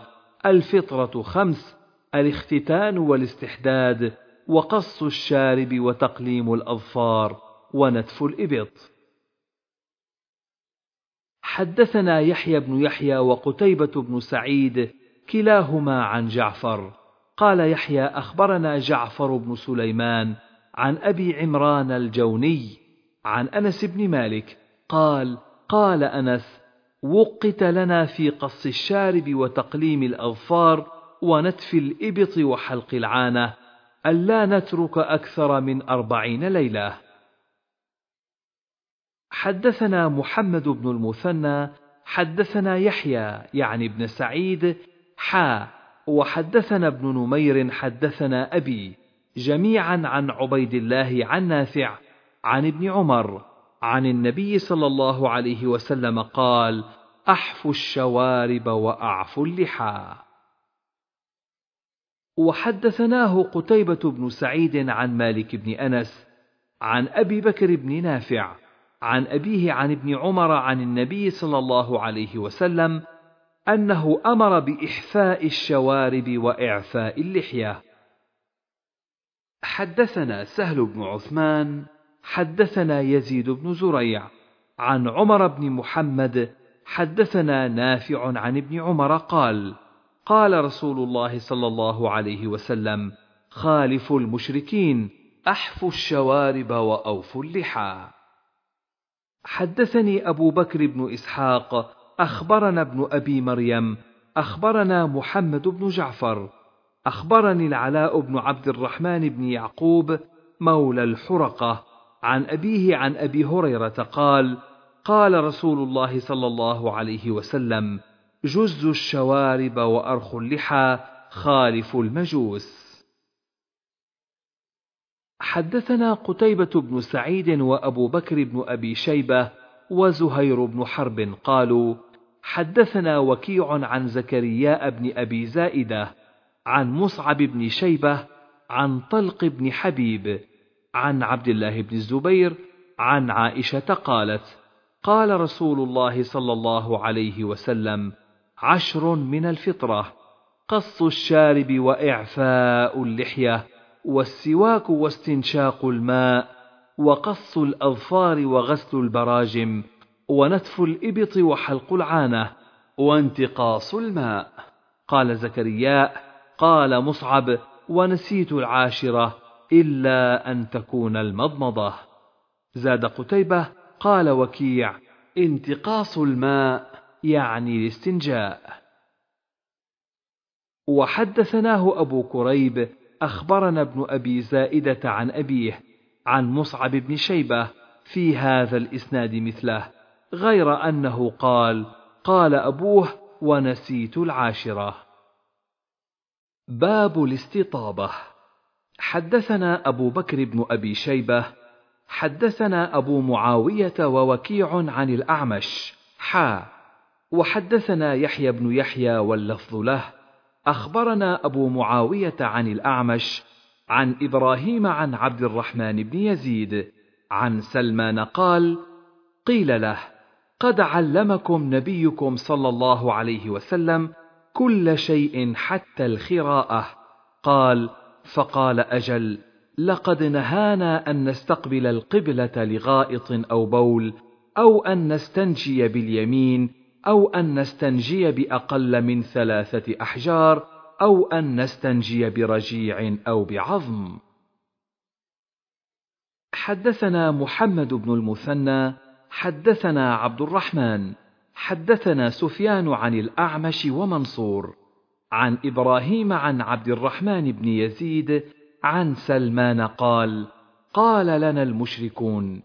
الفطره خمس الاختتان والاستحداد وقص الشارب وتقليم الاظفار ونتف الابط حدثنا يحيى بن يحيى وقتيبه بن سعيد كلاهما عن جعفر قال يحيى اخبرنا جعفر بن سليمان عن ابي عمران الجوني عن انس بن مالك قال قال أنس وقت لنا في قص الشارب وتقليم الأظفار ونتف الإبط وحلق العانة ألا نترك أكثر من أربعين ليلة حدثنا محمد بن المثنى حدثنا يحيى يعني ابن سعيد حا وحدثنا ابن نمير حدثنا أبي جميعا عن عبيد الله عن نافع عن ابن عمر عن النبي صلى الله عليه وسلم قال احفوا الشوارب واعفوا اللحى وحدثناه قتيبه بن سعيد عن مالك بن انس عن ابي بكر بن نافع عن ابيه عن ابن عمر عن النبي صلى الله عليه وسلم انه امر باحفاء الشوارب واعفاء اللحيه حدثنا سهل بن عثمان حدثنا يزيد بن زريع عن عمر بن محمد حدثنا نافع عن ابن عمر قال قال رسول الله صلى الله عليه وسلم خالفوا المشركين احفوا الشوارب واوفوا اللحى حدثني ابو بكر بن اسحاق اخبرنا ابن ابي مريم اخبرنا محمد بن جعفر اخبرني العلاء بن عبد الرحمن بن يعقوب مولى الحرقه عن أبيه عن أبي هريرة قال: قال رسول الله صلى الله عليه وسلم: جز الشوارب وأرخ اللحى خالف المجوس. حدثنا قتيبة بن سعيد وأبو بكر بن أبي شيبة وزهير بن حرب قالوا: حدثنا وكيع عن زكريا بن أبي زائدة، عن مصعب بن شيبة، عن طلق بن حبيب، عن عبد الله بن الزبير عن عائشه قالت قال رسول الله صلى الله عليه وسلم عشر من الفطره قص الشارب واعفاء اللحيه والسواك واستنشاق الماء وقص الاظفار وغسل البراجم ونتف الابط وحلق العانه وانتقاص الماء قال زكرياء قال مصعب ونسيت العاشره إلا أن تكون المضمضة زاد قتيبة قال وكيع انتقاص الماء يعني الاستنجاء وحدثناه أبو كريب أخبرنا ابن أبي زائدة عن أبيه عن مصعب بن شيبة في هذا الإسناد مثله غير أنه قال قال أبوه ونسيت العاشرة باب الاستطابة حدثنا أبو بكر بن أبي شيبة حدثنا أبو معاوية ووكيع عن الأعمش حا وحدثنا يحيى بن يحيى واللفظ له أخبرنا أبو معاوية عن الأعمش عن إبراهيم عن عبد الرحمن بن يزيد عن سلمان قال قيل له قد علمكم نبيكم صلى الله عليه وسلم كل شيء حتى الخراءه قال فقال اجل لقد نهانا ان نستقبل القبله لغائط او بول او ان نستنجي باليمين او ان نستنجي باقل من ثلاثه احجار او ان نستنجي برجيع او بعظم حدثنا محمد بن المثنى حدثنا عبد الرحمن حدثنا سفيان عن الاعمش ومنصور عن ابراهيم عن عبد الرحمن بن يزيد عن سلمان قال قال لنا المشركون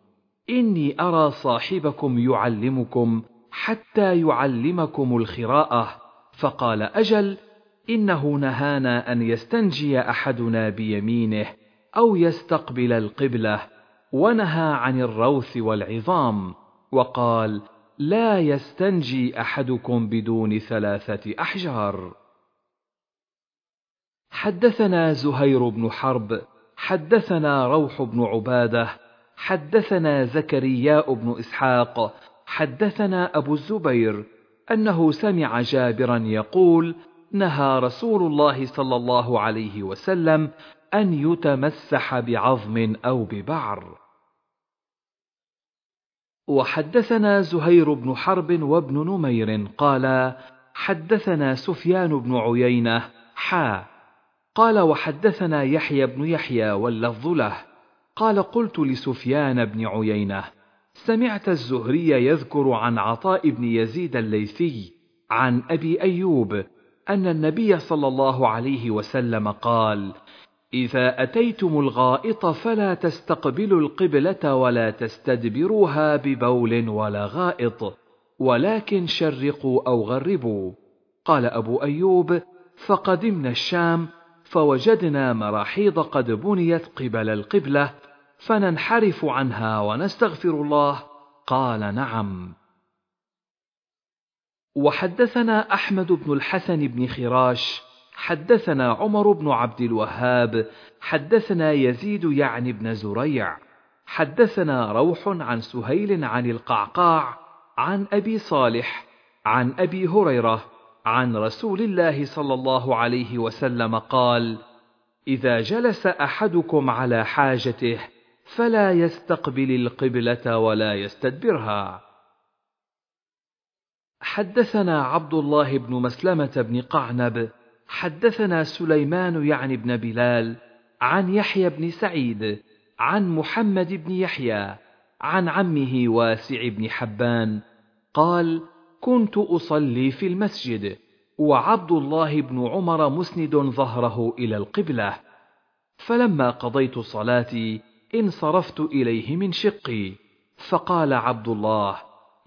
اني ارى صاحبكم يعلمكم حتى يعلمكم الخراءه فقال اجل انه نهانا ان يستنجي احدنا بيمينه او يستقبل القبله ونهى عن الروث والعظام وقال لا يستنجي احدكم بدون ثلاثه احجار حدثنا زهير بن حرب حدثنا روح بن عباده حدثنا زكرياء بن اسحاق حدثنا ابو الزبير انه سمع جابرا يقول نهى رسول الله صلى الله عليه وسلم ان يتمسح بعظم او ببعر وحدثنا زهير بن حرب وابن نمير قالا حدثنا سفيان بن عيينه حا قال وحدثنا يحيى بن يحيى واللفظ له قال قلت لسفيان بن عيينه سمعت الزهري يذكر عن عطاء بن يزيد الليثي عن ابي ايوب ان النبي صلى الله عليه وسلم قال اذا اتيتم الغائط فلا تستقبلوا القبله ولا تستدبروها ببول ولا غائط ولكن شرقوا او غربوا قال ابو ايوب فقدمنا الشام فوجدنا مراحيض قد بنيت قبل القبلة فننحرف عنها ونستغفر الله قال نعم وحدثنا أحمد بن الحسن بن خراش حدثنا عمر بن عبد الوهاب حدثنا يزيد يعني بن زريع حدثنا روح عن سهيل عن القعقاع عن أبي صالح عن أبي هريرة عن رسول الله صلى الله عليه وسلم قال اذا جلس احدكم على حاجته فلا يستقبل القبله ولا يستدبرها حدثنا عبد الله بن مسلمه بن قعنب حدثنا سليمان يعني بن بلال عن يحيى بن سعيد عن محمد بن يحيى عن عمه واسع بن حبان قال كنت اصلي في المسجد وعبد الله بن عمر مسند ظهره الى القبله فلما قضيت صلاتي انصرفت اليه من شقي فقال عبد الله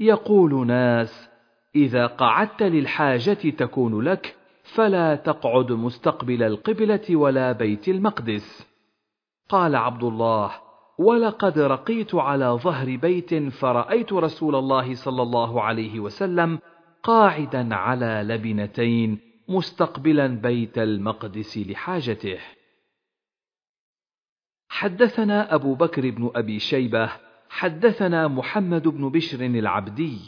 يقول ناس اذا قعدت للحاجه تكون لك فلا تقعد مستقبل القبله ولا بيت المقدس قال عبد الله ولقد رقيت على ظهر بيت فرأيت رسول الله صلى الله عليه وسلم قاعدا على لبنتين مستقبلا بيت المقدس لحاجته حدثنا ابو بكر بن ابي شيبه حدثنا محمد بن بشر العبدي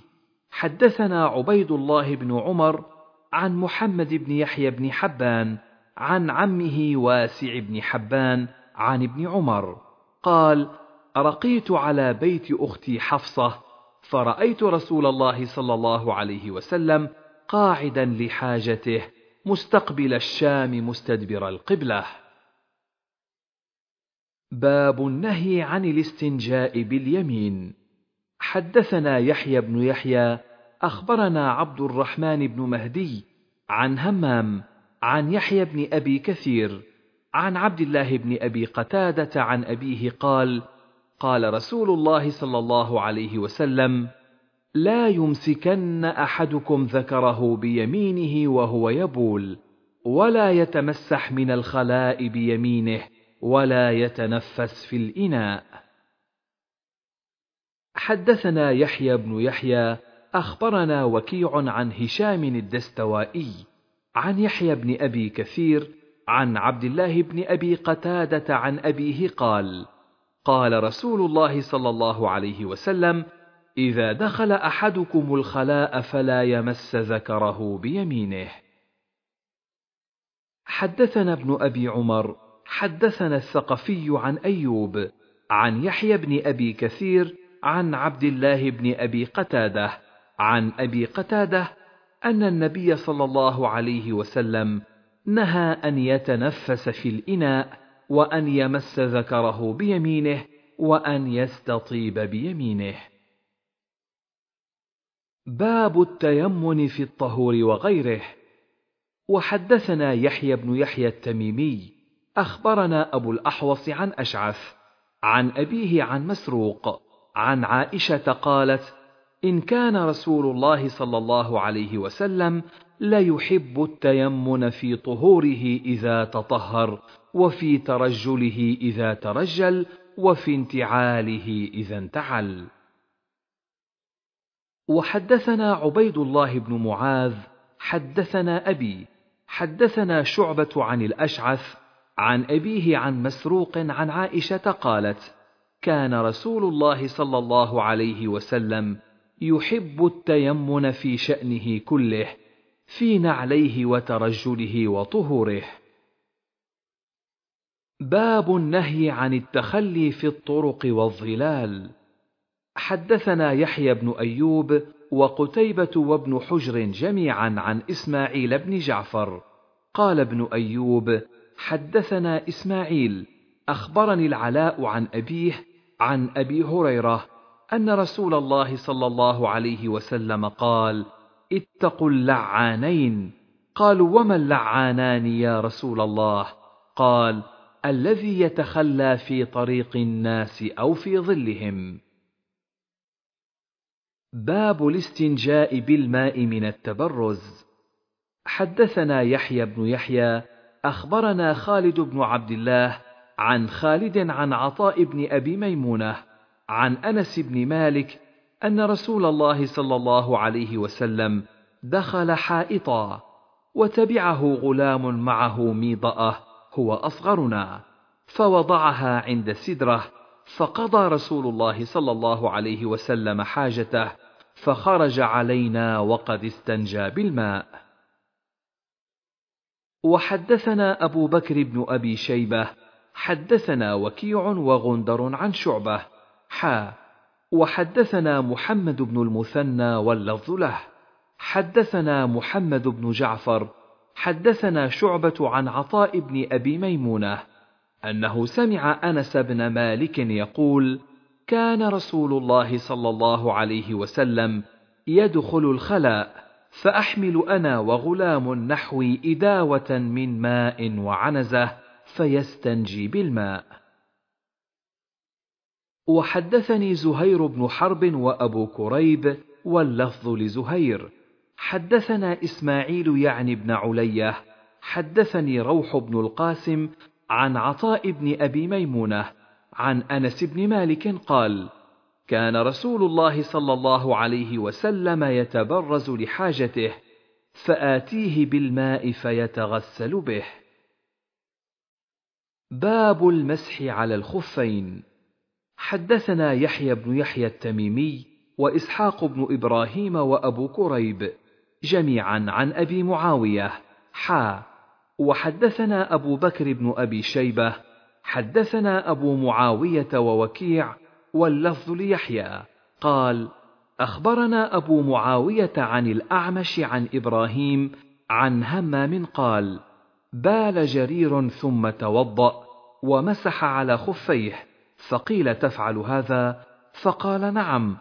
حدثنا عبيد الله بن عمر عن محمد بن يحيى بن حبان عن عمه واسع بن حبان عن ابن عمر قال رقيت على بيت اختي حفصه فرايت رسول الله صلى الله عليه وسلم قاعدا لحاجته مستقبل الشام مستدبر القبله باب النهي عن الاستنجاء باليمين حدثنا يحيى بن يحيى اخبرنا عبد الرحمن بن مهدي عن همام عن يحيى بن ابي كثير عن عبد الله بن ابي قتاده عن ابيه قال قال رسول الله صلى الله عليه وسلم لا يمسكن احدكم ذكره بيمينه وهو يبول ولا يتمسح من الخلاء بيمينه ولا يتنفس في الاناء حدثنا يحيى بن يحيى اخبرنا وكيع عن هشام الدستوائي عن يحيى بن ابي كثير عن عبد الله بن ابي قتاده عن ابيه قال قال رسول الله صلى الله عليه وسلم اذا دخل احدكم الخلاء فلا يمس ذكره بيمينه حدثنا ابن ابي عمر حدثنا الثقفي عن ايوب عن يحيى بن ابي كثير عن عبد الله بن ابي قتاده عن ابي قتاده ان النبي صلى الله عليه وسلم نهى أن يتنفس في الإناء وأن يمس ذكره بيمينه وأن يستطيب بيمينه. باب التيمم في الطهور وغيره وحدثنا يحيى بن يحيى التميمي أخبرنا أبو الأحوص عن أشعث عن أبيه عن مسروق عن عائشة قالت إن كان رسول الله صلى الله عليه وسلم ليحب التيمن في طهوره إذا تطهر وفي ترجله إذا ترجل وفي انتعاله إذا انتعل وحدثنا عبيد الله بن معاذ حدثنا أبي حدثنا شعبة عن الأشعث عن أبيه عن مسروق عن عائشة قالت كان رسول الله صلى الله عليه وسلم يحب التيمن في شأنه كله في نعليه وترجله وطهوره باب النهي عن التخلي في الطرق والظلال حدثنا يحيى بن ايوب وقتيبه وابن حجر جميعا عن اسماعيل بن جعفر قال ابن ايوب حدثنا اسماعيل اخبرني العلاء عن ابيه عن ابي هريره ان رسول الله صلى الله عليه وسلم قال اتقوا اللعانين قالوا وما اللعانان يا رسول الله قال الذي يتخلى في طريق الناس او في ظلهم باب الاستنجاء بالماء من التبرز حدثنا يحيى بن يحيى اخبرنا خالد بن عبد الله عن خالد عن عطاء بن ابي ميمونه عن انس بن مالك ان رسول الله صلى الله عليه وسلم دخل حائطا وتبعه غلام معه ميضاه هو اصغرنا فوضعها عند سدره فقضى رسول الله صلى الله عليه وسلم حاجته فخرج علينا وقد استنجى بالماء وحدثنا ابو بكر بن ابي شيبه حدثنا وكيع وغندر عن شعبه حا وحدثنا محمد بن المثنى واللفظ له حدثنا محمد بن جعفر حدثنا شعبة عن عطاء بن أبي ميمونة أنه سمع أنس بن مالك يقول: كان رسول الله صلى الله عليه وسلم يدخل الخلاء فأحمل أنا وغلام نحوي إداوة من ماء وعنزة فيستنجي بالماء. وحدثني زهير بن حرب وابو كريب واللفظ لزهير حدثنا اسماعيل يعني بن عليه حدثني روح بن القاسم عن عطاء بن ابي ميمونه عن انس بن مالك قال كان رسول الله صلى الله عليه وسلم يتبرز لحاجته فاتيه بالماء فيتغسل به باب المسح على الخفين حدثنا يحيى بن يحيى التميمي واسحاق بن ابراهيم وابو كريب جميعا عن ابي معاويه حا وحدثنا ابو بكر بن ابي شيبه حدثنا ابو معاويه ووكيع واللفظ ليحيى قال اخبرنا ابو معاويه عن الاعمش عن ابراهيم عن همام قال بال جرير ثم توضا ومسح على خفيه فقيل تفعل هذا فقال نعم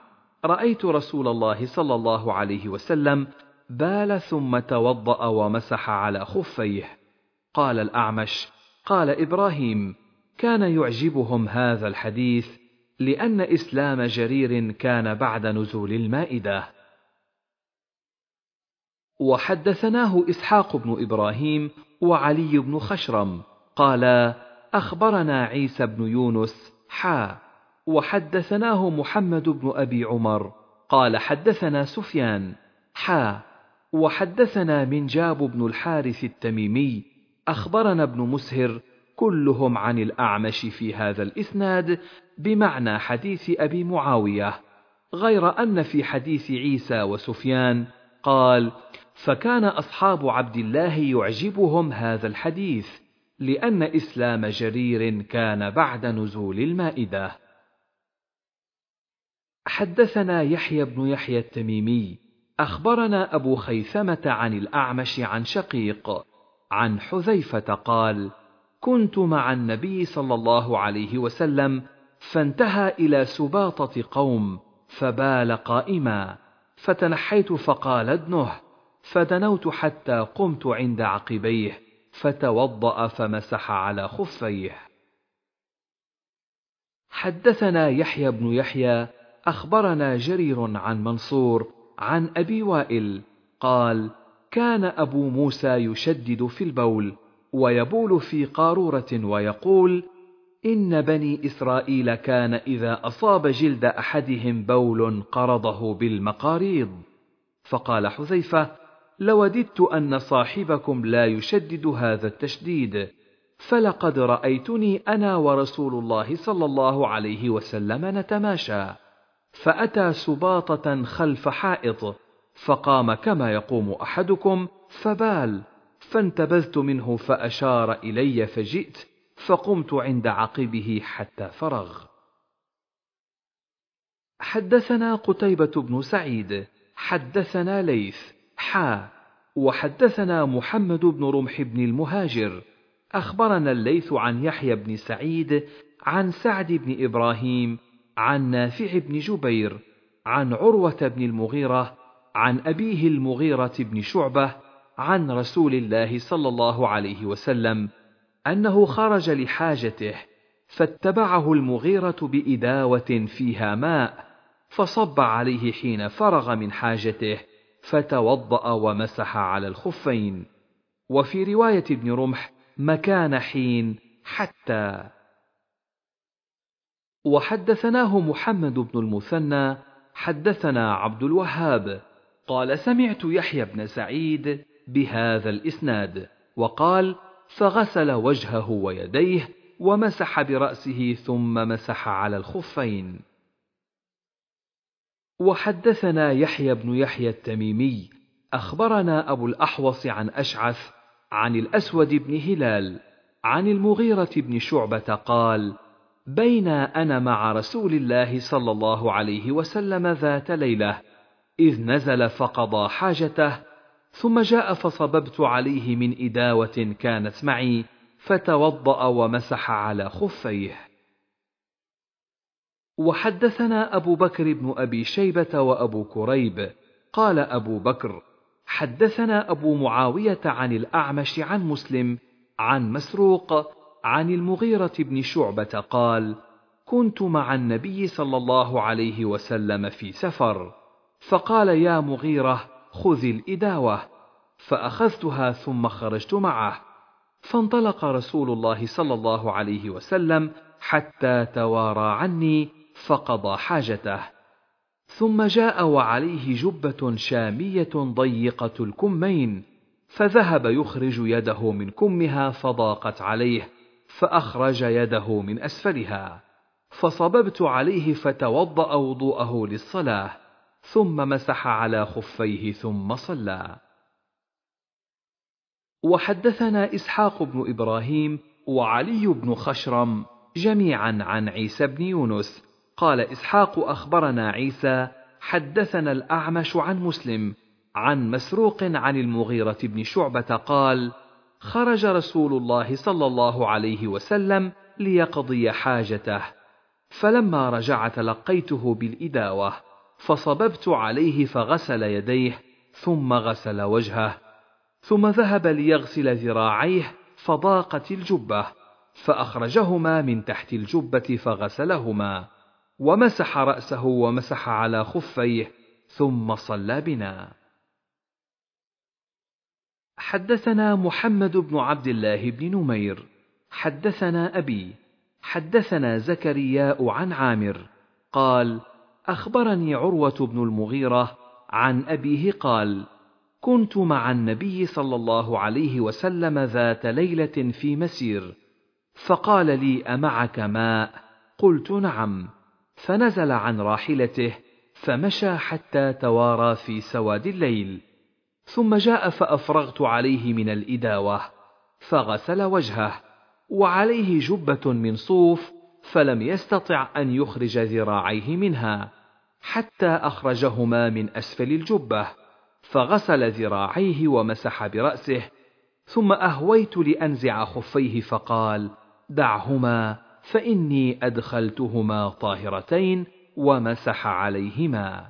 رايت رسول الله صلى الله عليه وسلم بال ثم توضا ومسح على خفيه قال الاعمش قال ابراهيم كان يعجبهم هذا الحديث لان اسلام جرير كان بعد نزول المائده وحدثناه اسحاق بن ابراهيم وعلي بن خشرم قالا اخبرنا عيسى بن يونس حا وحدثناه محمد بن أبي عمر قال حدثنا سفيان حا وحدثنا منجاب بن الحارث التميمي أخبرنا ابن مسهر كلهم عن الأعمش في هذا الإسناد بمعنى حديث أبي معاوية غير أن في حديث عيسى وسفيان قال فكان أصحاب عبد الله يعجبهم هذا الحديث لأن إسلام جرير كان بعد نزول المائدة. حدثنا يحيى بن يحيى التميمي، أخبرنا أبو خيثمة عن الأعمش عن شقيق، عن حذيفة قال: كنت مع النبي صلى الله عليه وسلم فانتهى إلى سباطة قوم، فبال قائما، فتنحيت فقال ادنه، فدنوت حتى قمت عند عقبيه، فتوضأ فمسح على خفيه. حدثنا يحيى بن يحيى أخبرنا جرير عن منصور عن أبي وائل قال: كان أبو موسى يشدد في البول ويبول في قارورة ويقول: إن بني إسرائيل كان إذا أصاب جلد أحدهم بول قرضه بالمقاريض. فقال حذيفة: لوددت ان صاحبكم لا يشدد هذا التشديد فلقد رايتني انا ورسول الله صلى الله عليه وسلم نتماشى فاتى سباطه خلف حائط فقام كما يقوم احدكم فبال فانتبذت منه فاشار الي فجئت فقمت عند عقبه حتى فرغ حدثنا قتيبه بن سعيد حدثنا ليث حا وحدثنا محمد بن رمح بن المهاجر اخبرنا الليث عن يحيى بن سعيد عن سعد بن ابراهيم عن نافع بن جبير عن عروه بن المغيره عن ابيه المغيره بن شعبه عن رسول الله صلى الله عليه وسلم انه خرج لحاجته فاتبعه المغيره باداوه فيها ماء فصب عليه حين فرغ من حاجته فتوضأ ومسح على الخفين وفي رواية ابن رمح مكان حين حتى وحدثناه محمد بن المثنى حدثنا عبد الوهاب قال سمعت يحيى بن سعيد بهذا الاسناد وقال فغسل وجهه ويديه ومسح براسه ثم مسح على الخفين وحدثنا يحيى بن يحيى التميمي اخبرنا ابو الاحوص عن اشعث عن الاسود بن هلال عن المغيره بن شعبه قال بين انا مع رسول الله صلى الله عليه وسلم ذات ليله اذ نزل فقضى حاجته ثم جاء فصببت عليه من اداوه كانت معي فتوضا ومسح على خفيه وحدثنا أبو بكر بن أبي شيبة وأبو كريب قال أبو بكر حدثنا أبو معاوية عن الأعمش عن مسلم عن مسروق عن المغيرة بن شعبة قال كنت مع النبي صلى الله عليه وسلم في سفر فقال يا مغيرة خذ الإداوة فأخذتها ثم خرجت معه فانطلق رسول الله صلى الله عليه وسلم حتى توارى عني فقضى حاجته ثم جاء وعليه جبه شاميه ضيقه الكمين فذهب يخرج يده من كمها فضاقت عليه فاخرج يده من اسفلها فصببت عليه فتوضا وضوءه للصلاه ثم مسح على خفيه ثم صلى وحدثنا اسحاق بن ابراهيم وعلي بن خشرم جميعا عن عيسى بن يونس قال إسحاق أخبرنا عيسى حدثنا الأعمش عن مسلم عن مسروق عن المغيرة بن شعبة قال: خرج رسول الله صلى الله عليه وسلم ليقضي حاجته، فلما رجع تلقيته بالإداوة، فصببت عليه فغسل يديه، ثم غسل وجهه، ثم ذهب ليغسل ذراعيه، فضاقت الجبة، فأخرجهما من تحت الجبة فغسلهما. ومسح راسه ومسح على خفيه ثم صلى بنا حدثنا محمد بن عبد الله بن نمير حدثنا ابي حدثنا زكرياء عن عامر قال اخبرني عروه بن المغيره عن ابيه قال كنت مع النبي صلى الله عليه وسلم ذات ليله في مسير فقال لي امعك ماء قلت نعم فنزل عن راحلته فمشى حتى توارى في سواد الليل ثم جاء فافرغت عليه من الاداوه فغسل وجهه وعليه جبه من صوف فلم يستطع ان يخرج ذراعيه منها حتى اخرجهما من اسفل الجبه فغسل ذراعيه ومسح براسه ثم اهويت لانزع خفيه فقال دعهما فاني ادخلتهما طاهرتين ومسح عليهما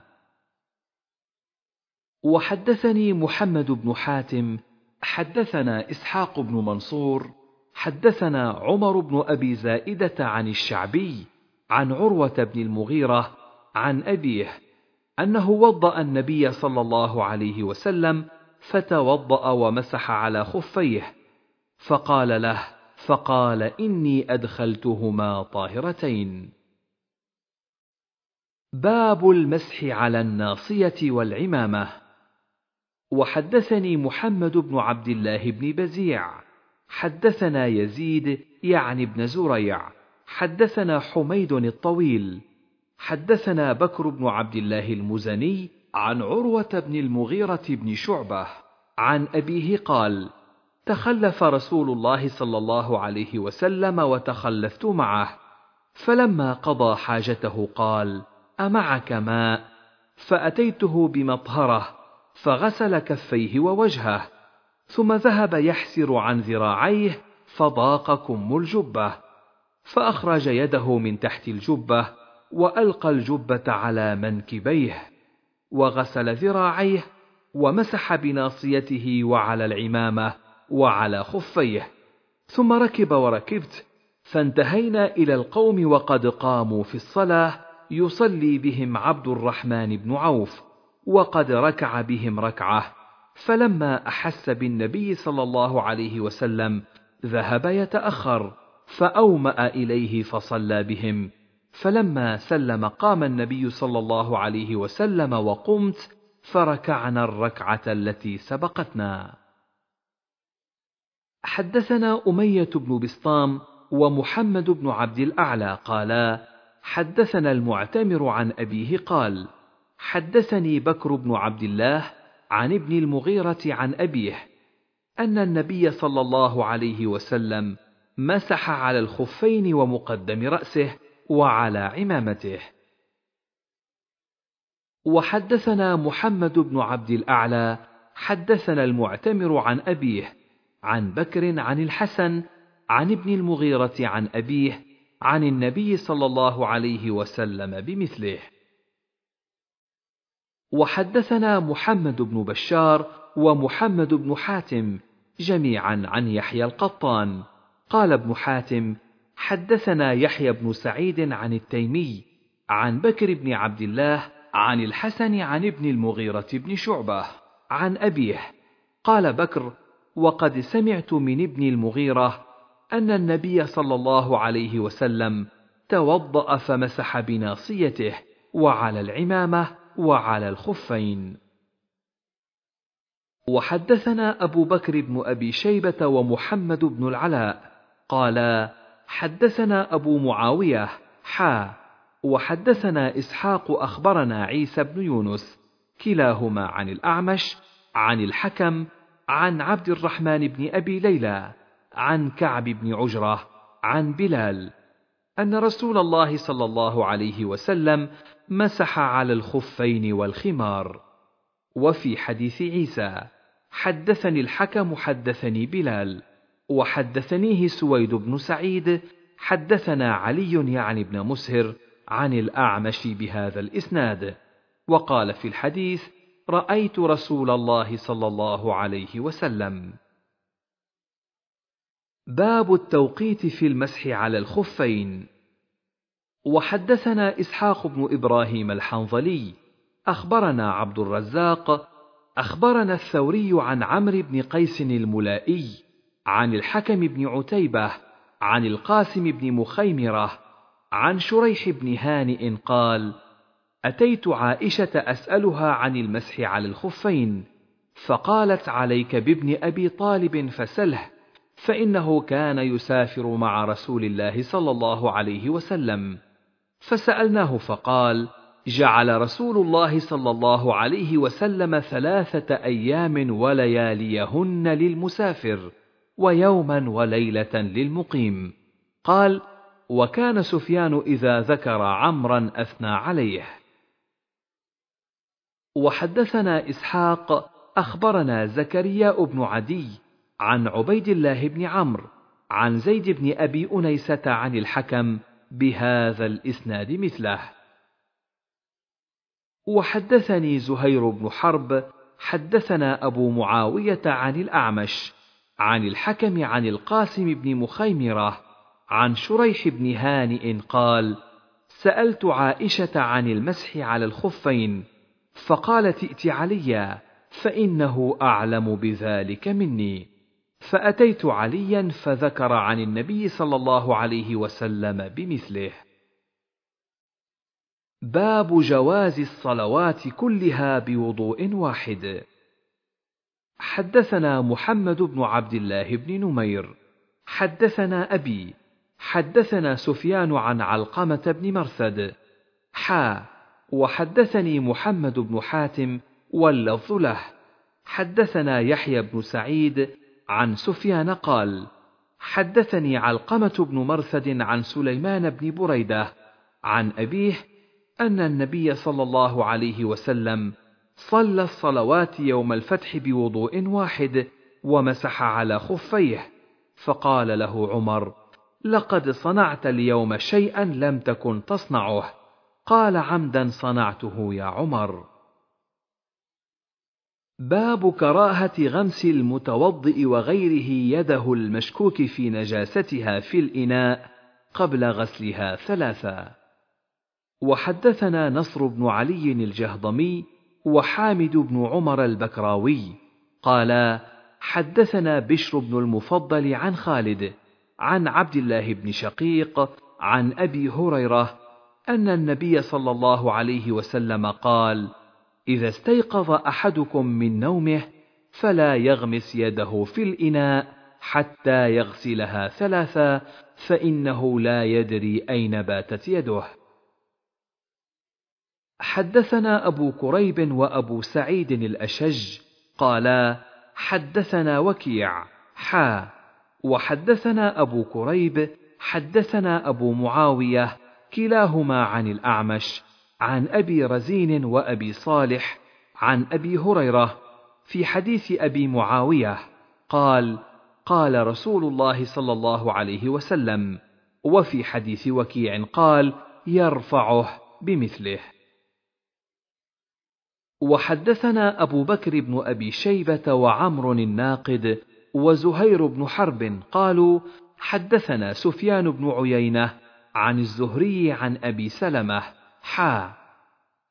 وحدثني محمد بن حاتم حدثنا اسحاق بن منصور حدثنا عمر بن ابي زائده عن الشعبي عن عروه بن المغيره عن ابيه انه وضا النبي صلى الله عليه وسلم فتوضا ومسح على خفيه فقال له فقال اني ادخلتهما طاهرتين باب المسح على الناصيه والعمامه وحدثني محمد بن عبد الله بن بزيع حدثنا يزيد يعني بن زريع حدثنا حميد الطويل حدثنا بكر بن عبد الله المزني عن عروه بن المغيره بن شعبه عن ابيه قال تخلف رسول الله صلى الله عليه وسلم وتخلفت معه فلما قضى حاجته قال امعك ماء فاتيته بمطهره فغسل كفيه ووجهه ثم ذهب يحسر عن ذراعيه فضاق كم الجبه فاخرج يده من تحت الجبه والقى الجبه على منكبيه وغسل ذراعيه ومسح بناصيته وعلى العمامه وعلى خفيه ثم ركب وركبت فانتهينا الى القوم وقد قاموا في الصلاه يصلي بهم عبد الرحمن بن عوف وقد ركع بهم ركعه فلما احس بالنبي صلى الله عليه وسلم ذهب يتاخر فاوما اليه فصلى بهم فلما سلم قام النبي صلى الله عليه وسلم وقمت فركعنا الركعه التي سبقتنا حدثنا أمية بن بسطام ومحمد بن عبد الأعلى قالا حدثنا المعتمر عن أبيه قال حدثني بكر بن عبد الله عن ابن المغيرة عن أبيه أن النبي صلى الله عليه وسلم مسح على الخفين ومقدم رأسه وعلى عمامته وحدثنا محمد بن عبد الأعلى حدثنا المعتمر عن أبيه عن بكر عن الحسن عن ابن المغيرة عن أبيه عن النبي صلى الله عليه وسلم بمثله وحدثنا محمد بن بشار ومحمد بن حاتم جميعا عن يحيى القطان قال ابن حاتم حدثنا يحيى بن سعيد عن التيمي عن بكر بن عبد الله عن الحسن عن ابن المغيرة بن شعبة عن أبيه قال بكر وقد سمعت من ابن المغيرة أن النبي صلى الله عليه وسلم توضأ فمسح بناصيته وعلى العمامة وعلى الخفين. وحدثنا أبو بكر بن أبي شيبة ومحمد بن العلاء قال حدثنا أبو معاوية حا وحدثنا إسحاق أخبرنا عيسى بن يونس كلاهما عن الأعمش عن الحكم عن عبد الرحمن بن ابي ليلى عن كعب بن عجره عن بلال ان رسول الله صلى الله عليه وسلم مسح على الخفين والخمار وفي حديث عيسى حدثني الحكم حدثني بلال وحدثنيه سويد بن سعيد حدثنا علي يعني بن مسهر عن الاعمش بهذا الاسناد وقال في الحديث رايت رسول الله صلى الله عليه وسلم باب التوقيت في المسح على الخفين وحدثنا اسحاق بن ابراهيم الحنظلي اخبرنا عبد الرزاق اخبرنا الثوري عن عمرو بن قيس الملائي عن الحكم بن عتيبه عن القاسم بن مخيمره عن شريح بن هانئ قال أتيت عائشة أسألها عن المسح على الخفين، فقالت عليك بابن أبي طالب فسله، فإنه كان يسافر مع رسول الله صلى الله عليه وسلم. فسألناه فقال: جعل رسول الله صلى الله عليه وسلم ثلاثة أيام ولياليهن للمسافر، ويوما وليلة للمقيم. قال: وكان سفيان إذا ذكر عمرا أثنى عليه. وحدثنا اسحاق اخبرنا زكريا بن عدي عن عبيد الله بن عمرو عن زيد بن ابي انيسه عن الحكم بهذا الاسناد مثله وحدثني زهير بن حرب حدثنا ابو معاويه عن الاعمش عن الحكم عن القاسم بن مخيمره عن شريح بن هانئ قال سالت عائشه عن المسح على الخفين فقالت ائت عليا فانه اعلم بذلك مني فاتيت عليا فذكر عن النبي صلى الله عليه وسلم بمثله باب جواز الصلوات كلها بوضوء واحد حدثنا محمد بن عبد الله بن نمير حدثنا ابي حدثنا سفيان عن علقمه بن مرثد حا وحدثني محمد بن حاتم واللفظ له حدثنا يحيى بن سعيد عن سفيان قال حدثني علقمه بن مرثد عن سليمان بن بريده عن ابيه ان النبي صلى الله عليه وسلم صلى الصلوات يوم الفتح بوضوء واحد ومسح على خفيه فقال له عمر لقد صنعت اليوم شيئا لم تكن تصنعه قال عمدا صنعته يا عمر باب كراهه غمس المتوضئ وغيره يده المشكوك في نجاستها في الاناء قبل غسلها ثلاثا وحدثنا نصر بن علي الجهضمي وحامد بن عمر البكراوي قالا حدثنا بشر بن المفضل عن خالد عن عبد الله بن شقيق عن ابي هريره ان النبي صلى الله عليه وسلم قال اذا استيقظ احدكم من نومه فلا يغمس يده في الاناء حتى يغسلها ثلاثا فانه لا يدري اين باتت يده حدثنا ابو كريب وابو سعيد الاشج قالا حدثنا وكيع حا وحدثنا ابو كريب حدثنا ابو معاويه كلاهما عن الأعمش عن أبي رزين وأبي صالح عن أبي هريرة في حديث أبي معاوية قال قال رسول الله صلى الله عليه وسلم وفي حديث وكيع قال يرفعه بمثله وحدثنا أبو بكر بن أبي شيبة وعمر الناقد وزهير بن حرب قالوا حدثنا سفيان بن عيينة عن الزهري عن أبي سلمة حا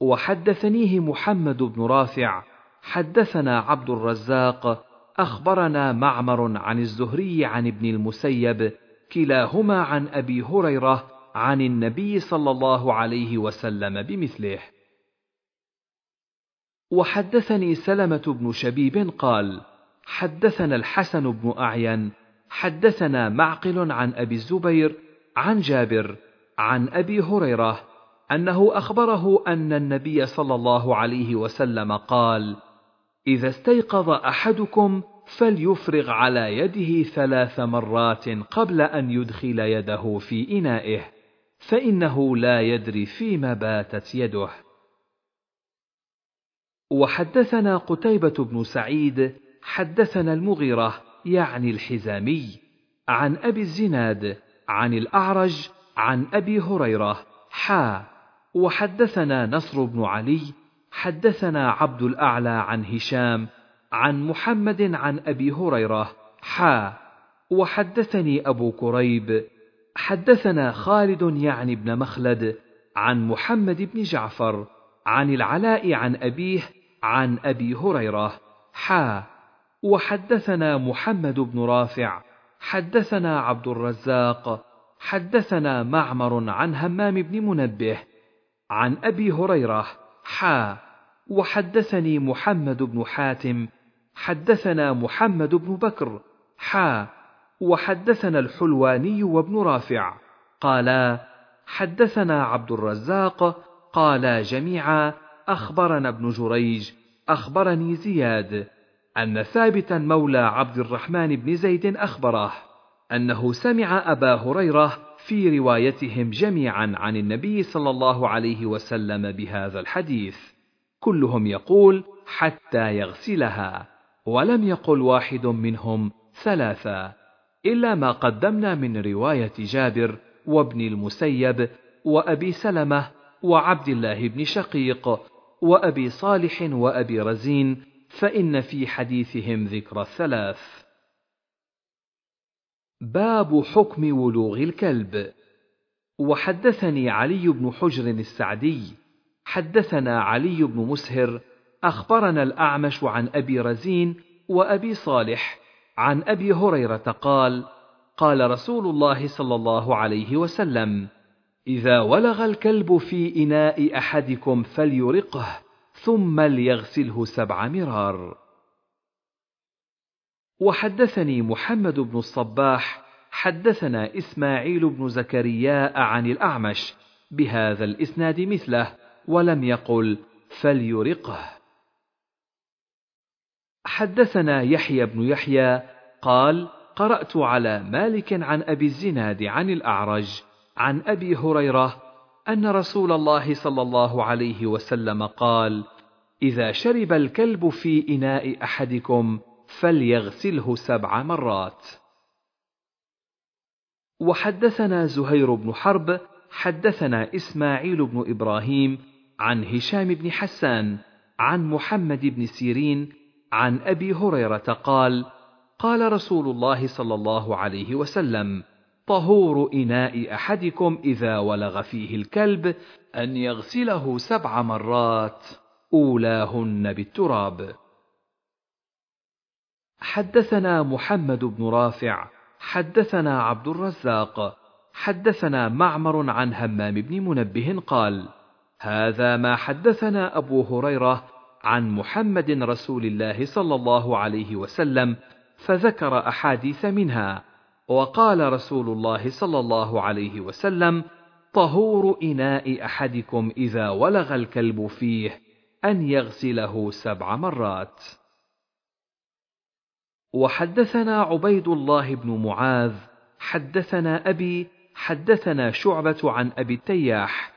وحدثنيه محمد بن رافع حدثنا عبد الرزاق أخبرنا معمر عن الزهري عن ابن المسيب كلاهما عن أبي هريرة عن النبي صلى الله عليه وسلم بمثله وحدثني سلمة بن شبيب قال: حدثنا الحسن بن أعين، حدثنا معقل عن أبي الزبير عن جابر عن ابي هريره انه اخبره ان النبي صلى الله عليه وسلم قال اذا استيقظ احدكم فليفرغ على يده ثلاث مرات قبل ان يدخل يده في انائه فانه لا يدري فيما باتت يده وحدثنا قتيبه بن سعيد حدثنا المغيره يعني الحزامي عن ابي الزناد عن الأعرج عن أبي هريرة حا وحدثنا نصر بن علي حدثنا عبد الأعلى عن هشام عن محمد عن أبي هريرة حا وحدثني أبو كريب حدثنا خالد يعني بن مخلد عن محمد بن جعفر عن العلاء عن أبيه عن أبي هريرة حا وحدثنا محمد بن رافع حدثنا عبد الرزاق حدثنا معمر عن همام بن منبه عن ابي هريره حا وحدثني محمد بن حاتم حدثنا محمد بن بكر حا وحدثنا الحلواني وابن رافع قالا حدثنا عبد الرزاق قالا جميعا اخبرنا ابن جريج اخبرني زياد أن ثابتا مولى عبد الرحمن بن زيد أخبره أنه سمع أبا هريرة في روايتهم جميعا عن النبي صلى الله عليه وسلم بهذا الحديث كلهم يقول حتى يغسلها ولم يقل واحد منهم ثلاثة إلا ما قدمنا من رواية جابر وابن المسيب وأبي سلمة وعبد الله بن شقيق وأبي صالح وأبي رزين فإن في حديثهم ذكر الثلاث باب حكم ولوغ الكلب وحدثني علي بن حجر السعدي حدثنا علي بن مسهر اخبرنا الاعمش عن ابي رزين وابي صالح عن ابي هريره قال قال رسول الله صلى الله عليه وسلم اذا ولغ الكلب في اناء احدكم فليرقه ثم ليغسله سبع مرار وحدثني محمد بن الصباح حدثنا اسماعيل بن زكرياء عن الاعمش بهذا الاسناد مثله ولم يقل فليرقه حدثنا يحيى بن يحيى قال قرات على مالك عن ابي الزناد عن الاعرج عن ابي هريره ان رسول الله صلى الله عليه وسلم قال إذا شرب الكلب في إناء أحدكم فليغسله سبع مرات. وحدثنا زهير بن حرب حدثنا إسماعيل بن إبراهيم عن هشام بن حسان عن محمد بن سيرين عن أبي هريرة قال: قال رسول الله صلى الله عليه وسلم: طهور إناء أحدكم إذا ولغ فيه الكلب أن يغسله سبع مرات. أولاهن بالتراب حدثنا محمد بن رافع حدثنا عبد الرزاق حدثنا معمر عن همام بن منبه قال هذا ما حدثنا أبو هريرة عن محمد رسول الله صلى الله عليه وسلم فذكر أحاديث منها وقال رسول الله صلى الله عليه وسلم طهور إناء أحدكم إذا ولغ الكلب فيه أن يغسله سبع مرات. وحدثنا عبيد الله بن معاذ، حدثنا أبي، حدثنا شعبة عن أبي التياح،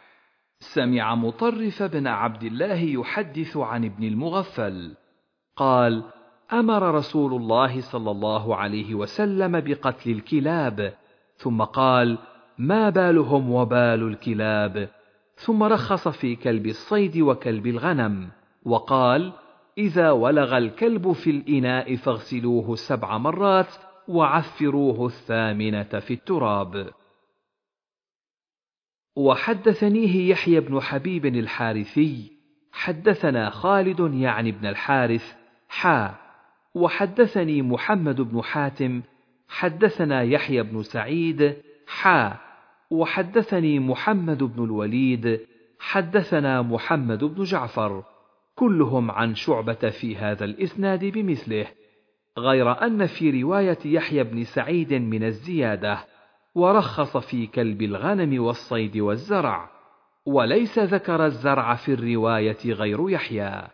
سمع مطرف بن عبد الله يحدث عن ابن المغفل، قال: أمر رسول الله صلى الله عليه وسلم بقتل الكلاب، ثم قال: ما بالهم وبال الكلاب؟ ثم رخص في كلب الصيد وكلب الغنم وقال اذا ولغ الكلب في الاناء فاغسلوه سبع مرات وعفروه الثامنه في التراب وحدثنيه يحيى بن حبيب الحارثي حدثنا خالد يعني بن الحارث حا وحدثني محمد بن حاتم حدثنا يحيى بن سعيد حا وحدثني محمد بن الوليد حدثنا محمد بن جعفر كلهم عن شعبة في هذا الإسناد بمثله غير أن في رواية يحيى بن سعيد من الزيادة ورخص في كلب الغنم والصيد والزرع وليس ذكر الزرع في الرواية غير يحيى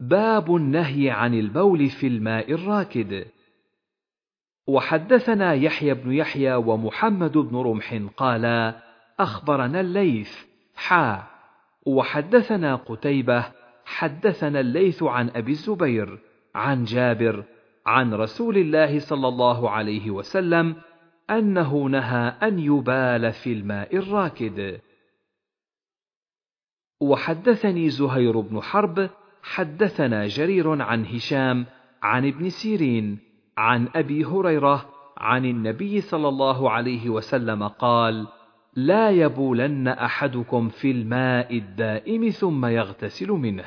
باب النهي عن البول في الماء الراكد وحدثنا يحيى بن يحيى ومحمد بن رمح قال اخبرنا الليث حا وحدثنا قتيبه حدثنا الليث عن ابي الزبير عن جابر عن رسول الله صلى الله عليه وسلم انه نهى ان يبال في الماء الراكد وحدثني زهير بن حرب حدثنا جرير عن هشام عن ابن سيرين عن ابي هريره عن النبي صلى الله عليه وسلم قال لا يبولن احدكم في الماء الدائم ثم يغتسل منه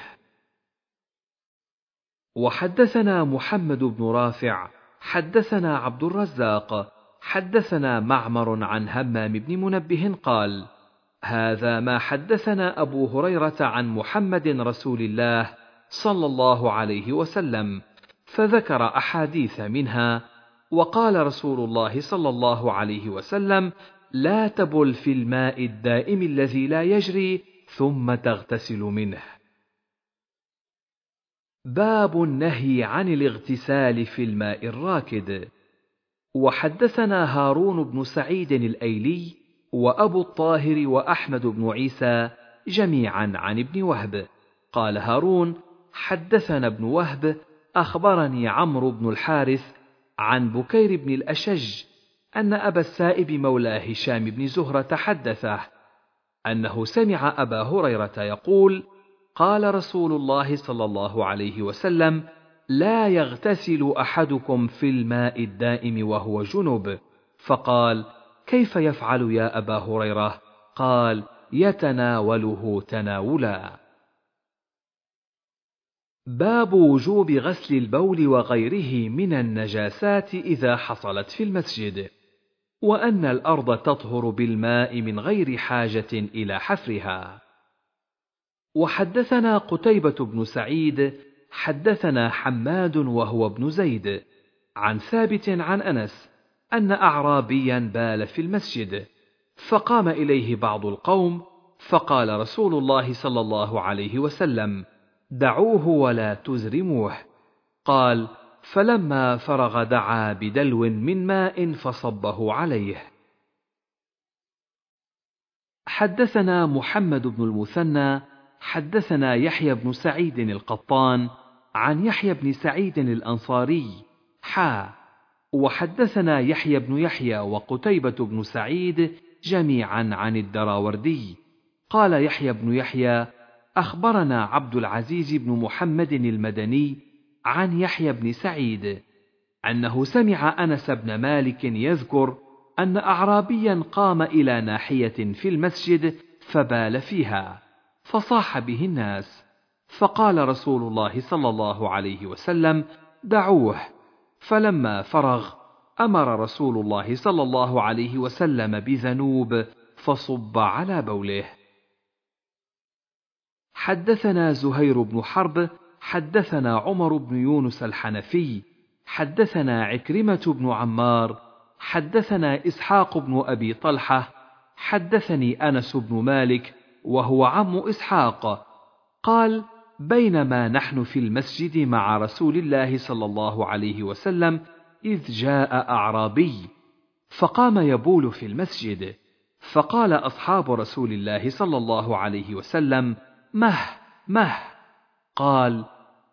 وحدثنا محمد بن رافع حدثنا عبد الرزاق حدثنا معمر عن همام بن منبه قال هذا ما حدثنا ابو هريره عن محمد رسول الله صلى الله عليه وسلم فذكر احاديث منها وقال رسول الله صلى الله عليه وسلم لا تبل في الماء الدائم الذي لا يجري ثم تغتسل منه باب النهي عن الاغتسال في الماء الراكد وحدثنا هارون بن سعيد الايلي وابو الطاهر واحمد بن عيسى جميعا عن ابن وهب قال هارون حدثنا ابن وهب أخبرني عمرو بن الحارث عن بكير بن الأشج أن أبا السائب مولى هشام بن زهرة حدثه أنه سمع أبا هريرة يقول: قال رسول الله صلى الله عليه وسلم: لا يغتسل أحدكم في الماء الدائم وهو جنب، فقال: كيف يفعل يا أبا هريرة؟ قال: يتناوله تناولا. باب وجوب غسل البول وغيره من النجاسات اذا حصلت في المسجد وان الارض تطهر بالماء من غير حاجه الى حفرها وحدثنا قتيبه بن سعيد حدثنا حماد وهو ابن زيد عن ثابت عن انس ان اعرابيا بال في المسجد فقام اليه بعض القوم فقال رسول الله صلى الله عليه وسلم دعوه ولا تزرموه قال فلما فرغ دعا بدلو من ماء فصبه عليه حدثنا محمد بن المثنى حدثنا يحيى بن سعيد القطان عن يحيى بن سعيد الانصاري حا وحدثنا يحيى بن يحيى وقتيبه بن سعيد جميعا عن الدراوردي قال يحيى بن يحيى اخبرنا عبد العزيز بن محمد المدني عن يحيى بن سعيد انه سمع انس بن مالك يذكر ان اعرابيا قام الى ناحيه في المسجد فبال فيها فصاح به الناس فقال رسول الله صلى الله عليه وسلم دعوه فلما فرغ امر رسول الله صلى الله عليه وسلم بذنوب فصب على بوله حدثنا زهير بن حرب حدثنا عمر بن يونس الحنفي حدثنا عكرمه بن عمار حدثنا اسحاق بن ابي طلحه حدثني انس بن مالك وهو عم اسحاق قال بينما نحن في المسجد مع رسول الله صلى الله عليه وسلم اذ جاء اعرابي فقام يبول في المسجد فقال اصحاب رسول الله صلى الله عليه وسلم مه مه قال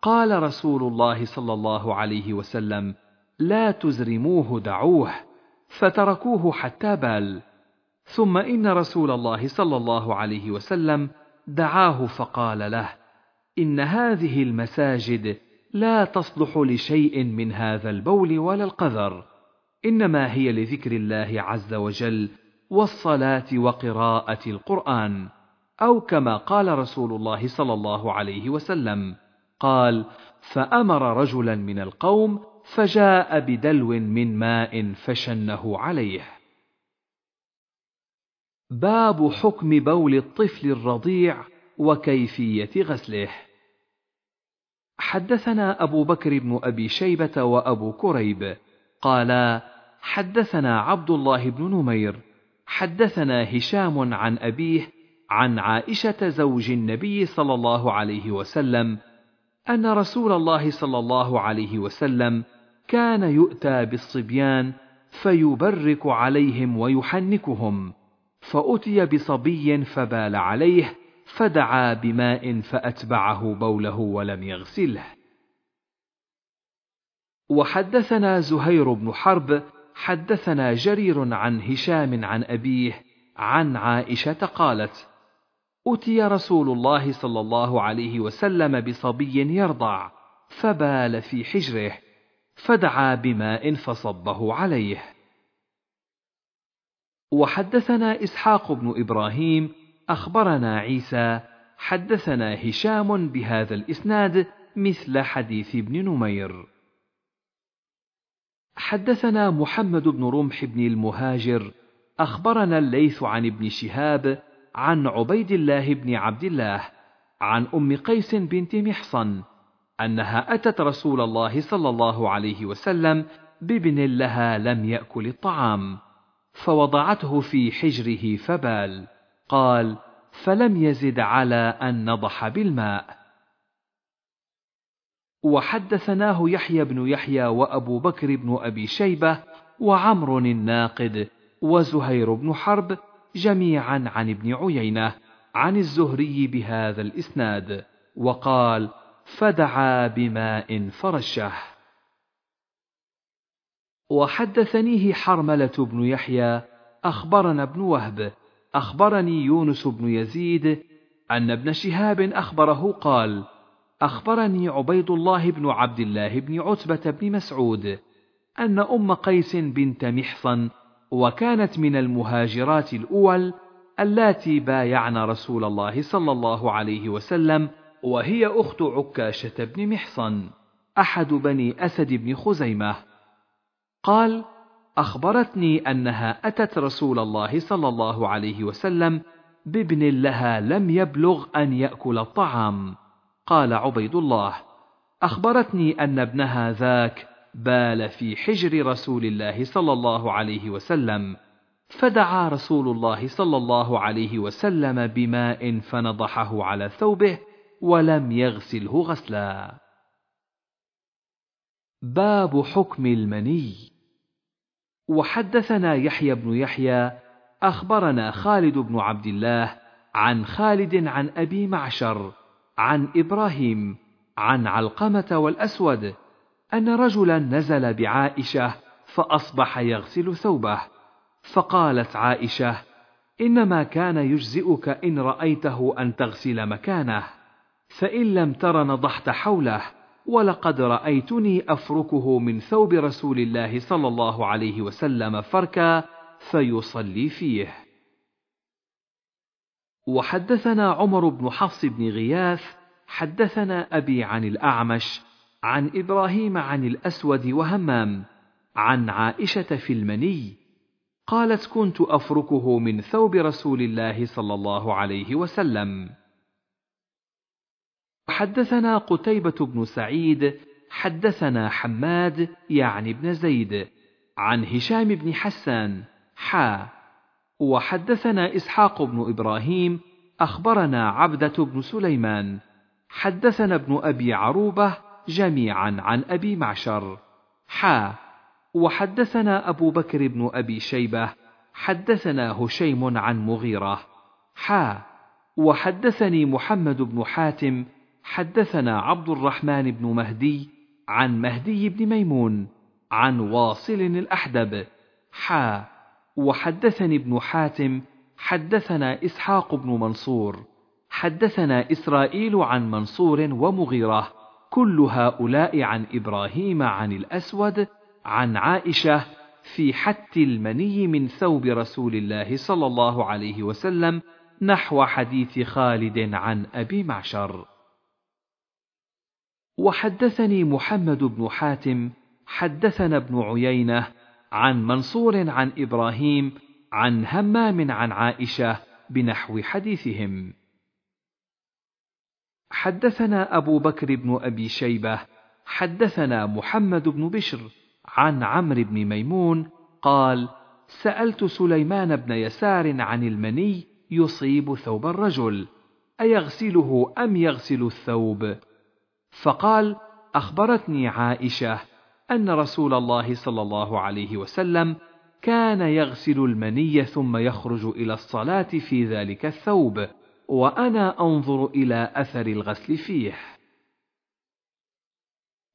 قال رسول الله صلى الله عليه وسلم لا تزرموه دعوه فتركوه حتى بال ثم ان رسول الله صلى الله عليه وسلم دعاه فقال له ان هذه المساجد لا تصلح لشيء من هذا البول ولا القذر انما هي لذكر الله عز وجل والصلاه وقراءه القران او كما قال رسول الله صلى الله عليه وسلم قال فامر رجلا من القوم فجاء بدلو من ماء فشنه عليه باب حكم بول الطفل الرضيع وكيفيه غسله حدثنا ابو بكر بن ابي شيبه وابو كريب قالا حدثنا عبد الله بن نمير حدثنا هشام عن ابيه عن عائشة زوج النبي صلى الله عليه وسلم أن رسول الله صلى الله عليه وسلم كان يؤتى بالصبيان فيبرك عليهم ويحنكهم فأتي بصبي فبال عليه فدعا بماء فأتبعه بوله ولم يغسله. وحدثنا زهير بن حرب حدثنا جرير عن هشام عن أبيه عن عائشة قالت: أتي رسول الله صلى الله عليه وسلم بصبي يرضع فبال في حجره فدعا بماء فصبه عليه وحدثنا إسحاق بن إبراهيم أخبرنا عيسى حدثنا هشام بهذا الإسناد مثل حديث ابن نمير حدثنا محمد بن رمح بن المهاجر أخبرنا الليث عن ابن شهاب عن عبيد الله بن عبد الله عن ام قيس بنت محصن انها اتت رسول الله صلى الله عليه وسلم بابن لها لم ياكل الطعام فوضعته في حجره فبال قال فلم يزد على ان نضح بالماء وحدثناه يحيى بن يحيى وابو بكر بن ابي شيبه وعمر الناقد وزهير بن حرب جميعا عن ابن عيينة عن الزهري بهذا الإسناد وقال فدعا بماء فرشه وحدثنيه حرملة بن يحيى أخبرنا ابن وهب أخبرني يونس بن يزيد أن ابن شهاب أخبره قال أخبرني عبيد الله بن عبد الله بن عتبة بن مسعود أن أم قيس بنت محصن وكانت من المهاجرات الأول اللاتي بايعن رسول الله صلى الله عليه وسلم وهي أخت عكاشة بن محصن أحد بني أسد بن خزيمة قال أخبرتني أنها أتت رسول الله صلى الله عليه وسلم بابن لها لم يبلغ أن يأكل الطعام قال عبيد الله أخبرتني أن ابنها ذاك بال في حجر رسول الله صلى الله عليه وسلم فدعا رسول الله صلى الله عليه وسلم بماء فنضحه على ثوبه ولم يغسله غسلا باب حكم المني وحدثنا يحيى بن يحيى اخبرنا خالد بن عبد الله عن خالد عن ابي معشر عن ابراهيم عن علقمه والاسود أن رجلا نزل بعائشة فأصبح يغسل ثوبه، فقالت عائشة: إنما كان يجزئك إن رأيته أن تغسل مكانه، فإن لم تر نضحت حوله، ولقد رأيتني أفركه من ثوب رسول الله صلى الله عليه وسلم فركا فيصلي فيه. وحدثنا عمر بن حفص بن غياث حدثنا أبي عن الأعمش عن ابراهيم عن الاسود وهمام عن عائشه في المني قالت كنت افركه من ثوب رسول الله صلى الله عليه وسلم حدثنا قتيبه بن سعيد حدثنا حماد يعني بن زيد عن هشام بن حسان حا وحدثنا اسحاق بن ابراهيم اخبرنا عبده بن سليمان حدثنا ابن ابي عروبه جميعا عن أبي معشر حا وحدثنا أبو بكر بن أبي شيبة حدثنا هشيم عن مغيرة حا وحدثني محمد بن حاتم حدثنا عبد الرحمن بن مهدي عن مهدي بن ميمون عن واصل الأحدب حا وحدثني ابن حاتم حدثنا إسحاق بن منصور حدثنا إسرائيل عن منصور ومغيرة كل هؤلاء عن ابراهيم عن الاسود عن عائشه في حت المني من ثوب رسول الله صلى الله عليه وسلم نحو حديث خالد عن ابي معشر وحدثني محمد بن حاتم حدثنا ابن عيينه عن منصور عن ابراهيم عن همام عن عائشه بنحو حديثهم حدثنا أبو بكر بن أبي شيبة حدثنا محمد بن بشر عن عمرو بن ميمون قال سألت سليمان بن يسار عن المني يصيب ثوب الرجل أيغسله أم يغسل الثوب؟ فقال: أخبرتني عائشة أن رسول الله صلى الله عليه وسلم كان يغسل المني ثم يخرج إلى الصلاة في ذلك الثوب، وانا انظر الى اثر الغسل فيه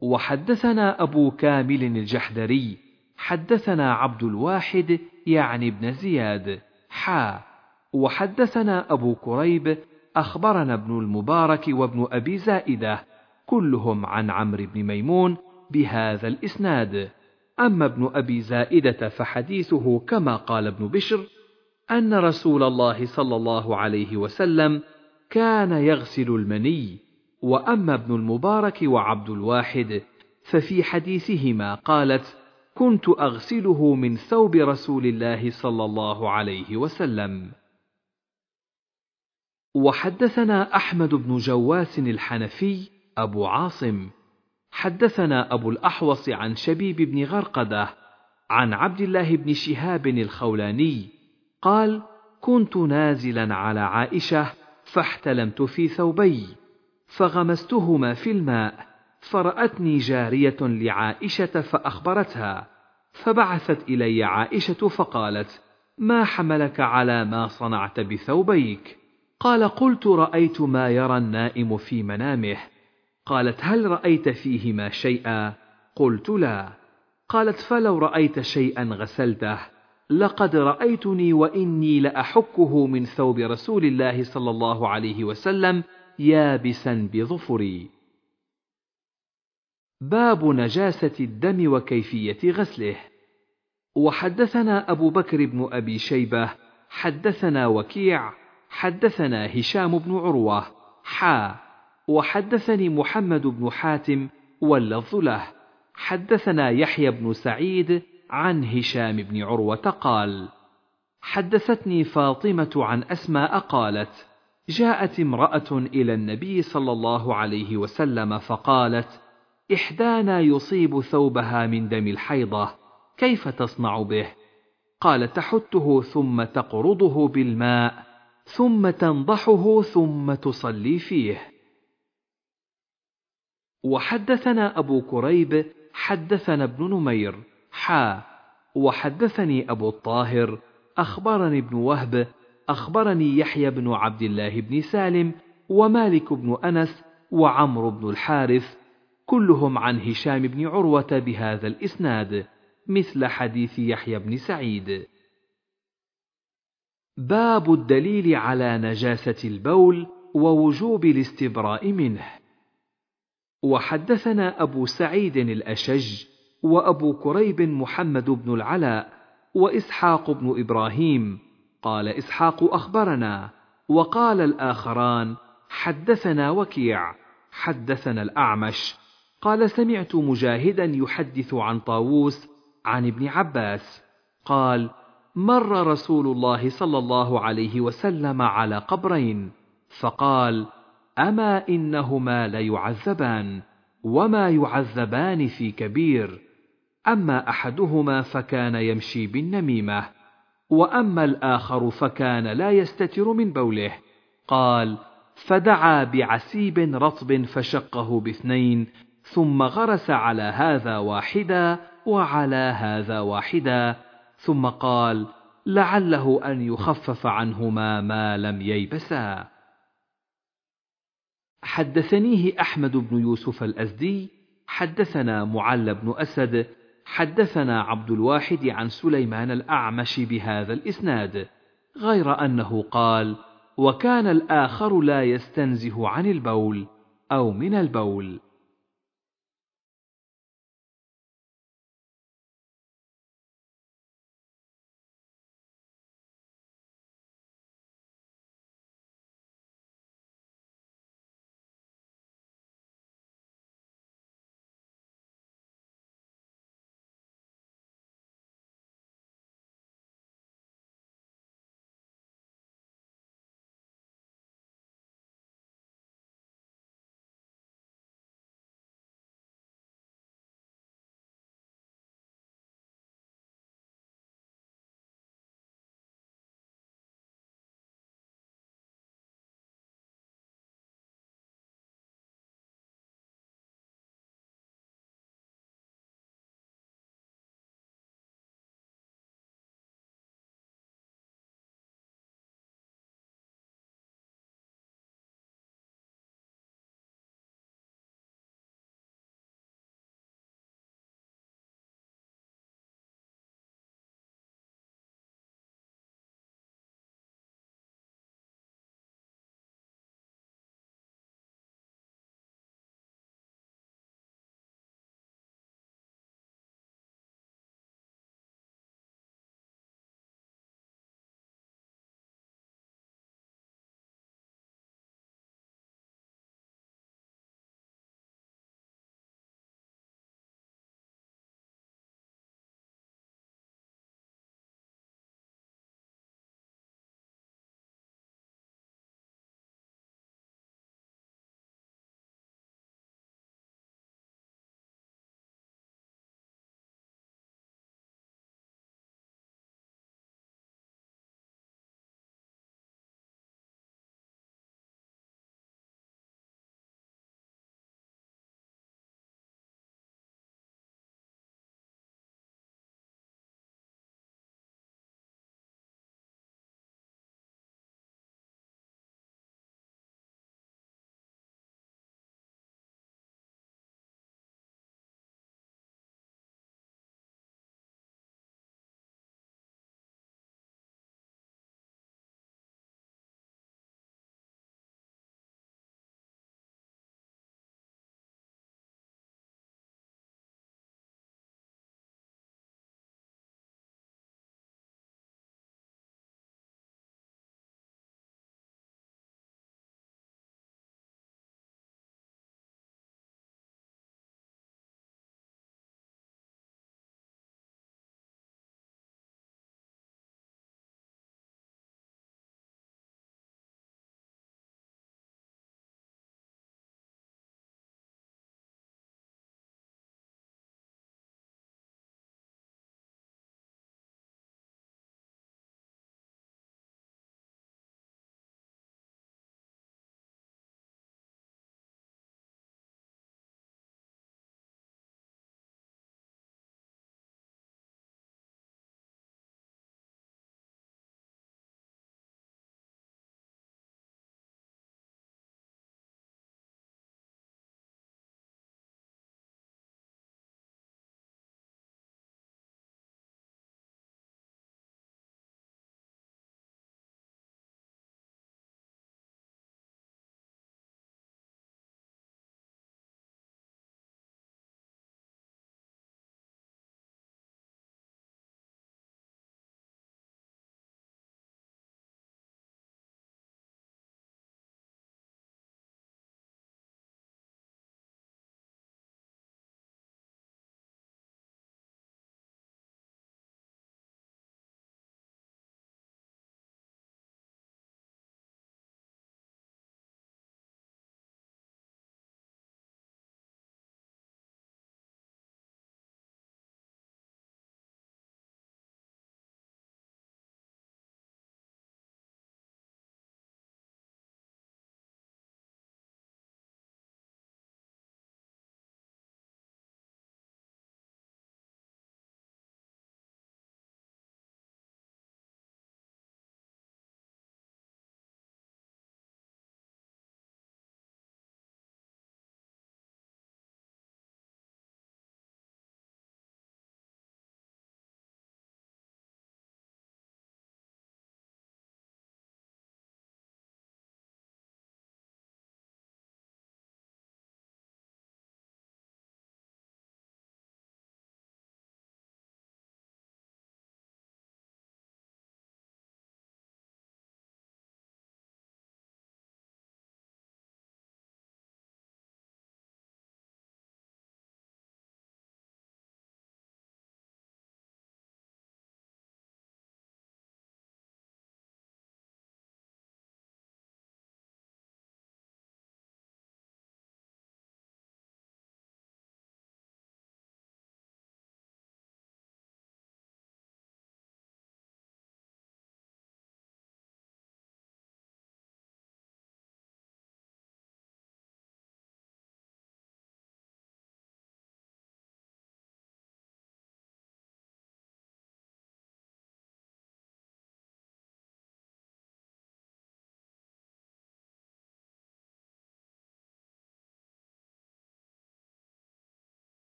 وحدثنا ابو كامل الجحدري حدثنا عبد الواحد يعني ابن زياد حا وحدثنا ابو كريب اخبرنا ابن المبارك وابن ابي زائده كلهم عن عمرو بن ميمون بهذا الاسناد اما ابن ابي زائده فحديثه كما قال ابن بشر ان رسول الله صلى الله عليه وسلم كان يغسل المني واما ابن المبارك وعبد الواحد ففي حديثهما قالت كنت اغسله من ثوب رسول الله صلى الله عليه وسلم وحدثنا احمد بن جواس الحنفي ابو عاصم حدثنا ابو الاحوص عن شبيب بن غرقده عن عبد الله بن شهاب الخولاني قال كنت نازلا على عائشه فاحتلمت في ثوبي فغمستهما في الماء فراتني جاريه لعائشه فاخبرتها فبعثت الي عائشه فقالت ما حملك على ما صنعت بثوبيك قال قلت رايت ما يرى النائم في منامه قالت هل رايت فيهما شيئا قلت لا قالت فلو رايت شيئا غسلته لقد رأيتني وإني لأحكه من ثوب رسول الله صلى الله عليه وسلم يابسا بظفري. باب نجاسة الدم وكيفية غسله. وحدثنا أبو بكر بن أبي شيبة، حدثنا وكيع، حدثنا هشام بن عروة، حا، وحدثني محمد بن حاتم واللفظ له، حدثنا يحيى بن سعيد، عن هشام بن عروة قال: حدثتني فاطمة عن أسماء قالت: جاءت امرأة إلى النبي صلى الله عليه وسلم فقالت: إحدانا يصيب ثوبها من دم الحيضة، كيف تصنع به؟ قال: تحته ثم تقرضه بالماء، ثم تنضحه ثم تصلي فيه. وحدثنا أبو كريب حدثنا ابن نمير حا وحدثني أبو الطاهر أخبرني ابن وهب أخبرني يحيى بن عبد الله بن سالم ومالك بن أنس وعمرو بن الحارث كلهم عن هشام بن عروة بهذا الإسناد مثل حديث يحيى بن سعيد باب الدليل على نجاسة البول ووجوب الاستبراء منه وحدثنا أبو سعيد الأشج وابو كريب محمد بن العلاء واسحاق بن ابراهيم قال اسحاق اخبرنا وقال الاخران حدثنا وكيع حدثنا الاعمش قال سمعت مجاهدا يحدث عن طاووس عن ابن عباس قال مر رسول الله صلى الله عليه وسلم على قبرين فقال اما انهما ليعذبان وما يعذبان في كبير اما احدهما فكان يمشي بالنميمه واما الاخر فكان لا يستتر من بوله قال فدعا بعسيب رطب فشقه باثنين ثم غرس على هذا واحدا وعلى هذا واحدا ثم قال لعله ان يخفف عنهما ما لم ييبسا حدثنيه احمد بن يوسف الازدي حدثنا معل بن اسد حدثنا عبد الواحد عن سليمان الأعمش بهذا الإسناد غير أنه قال وكان الآخر لا يستنزه عن البول أو من البول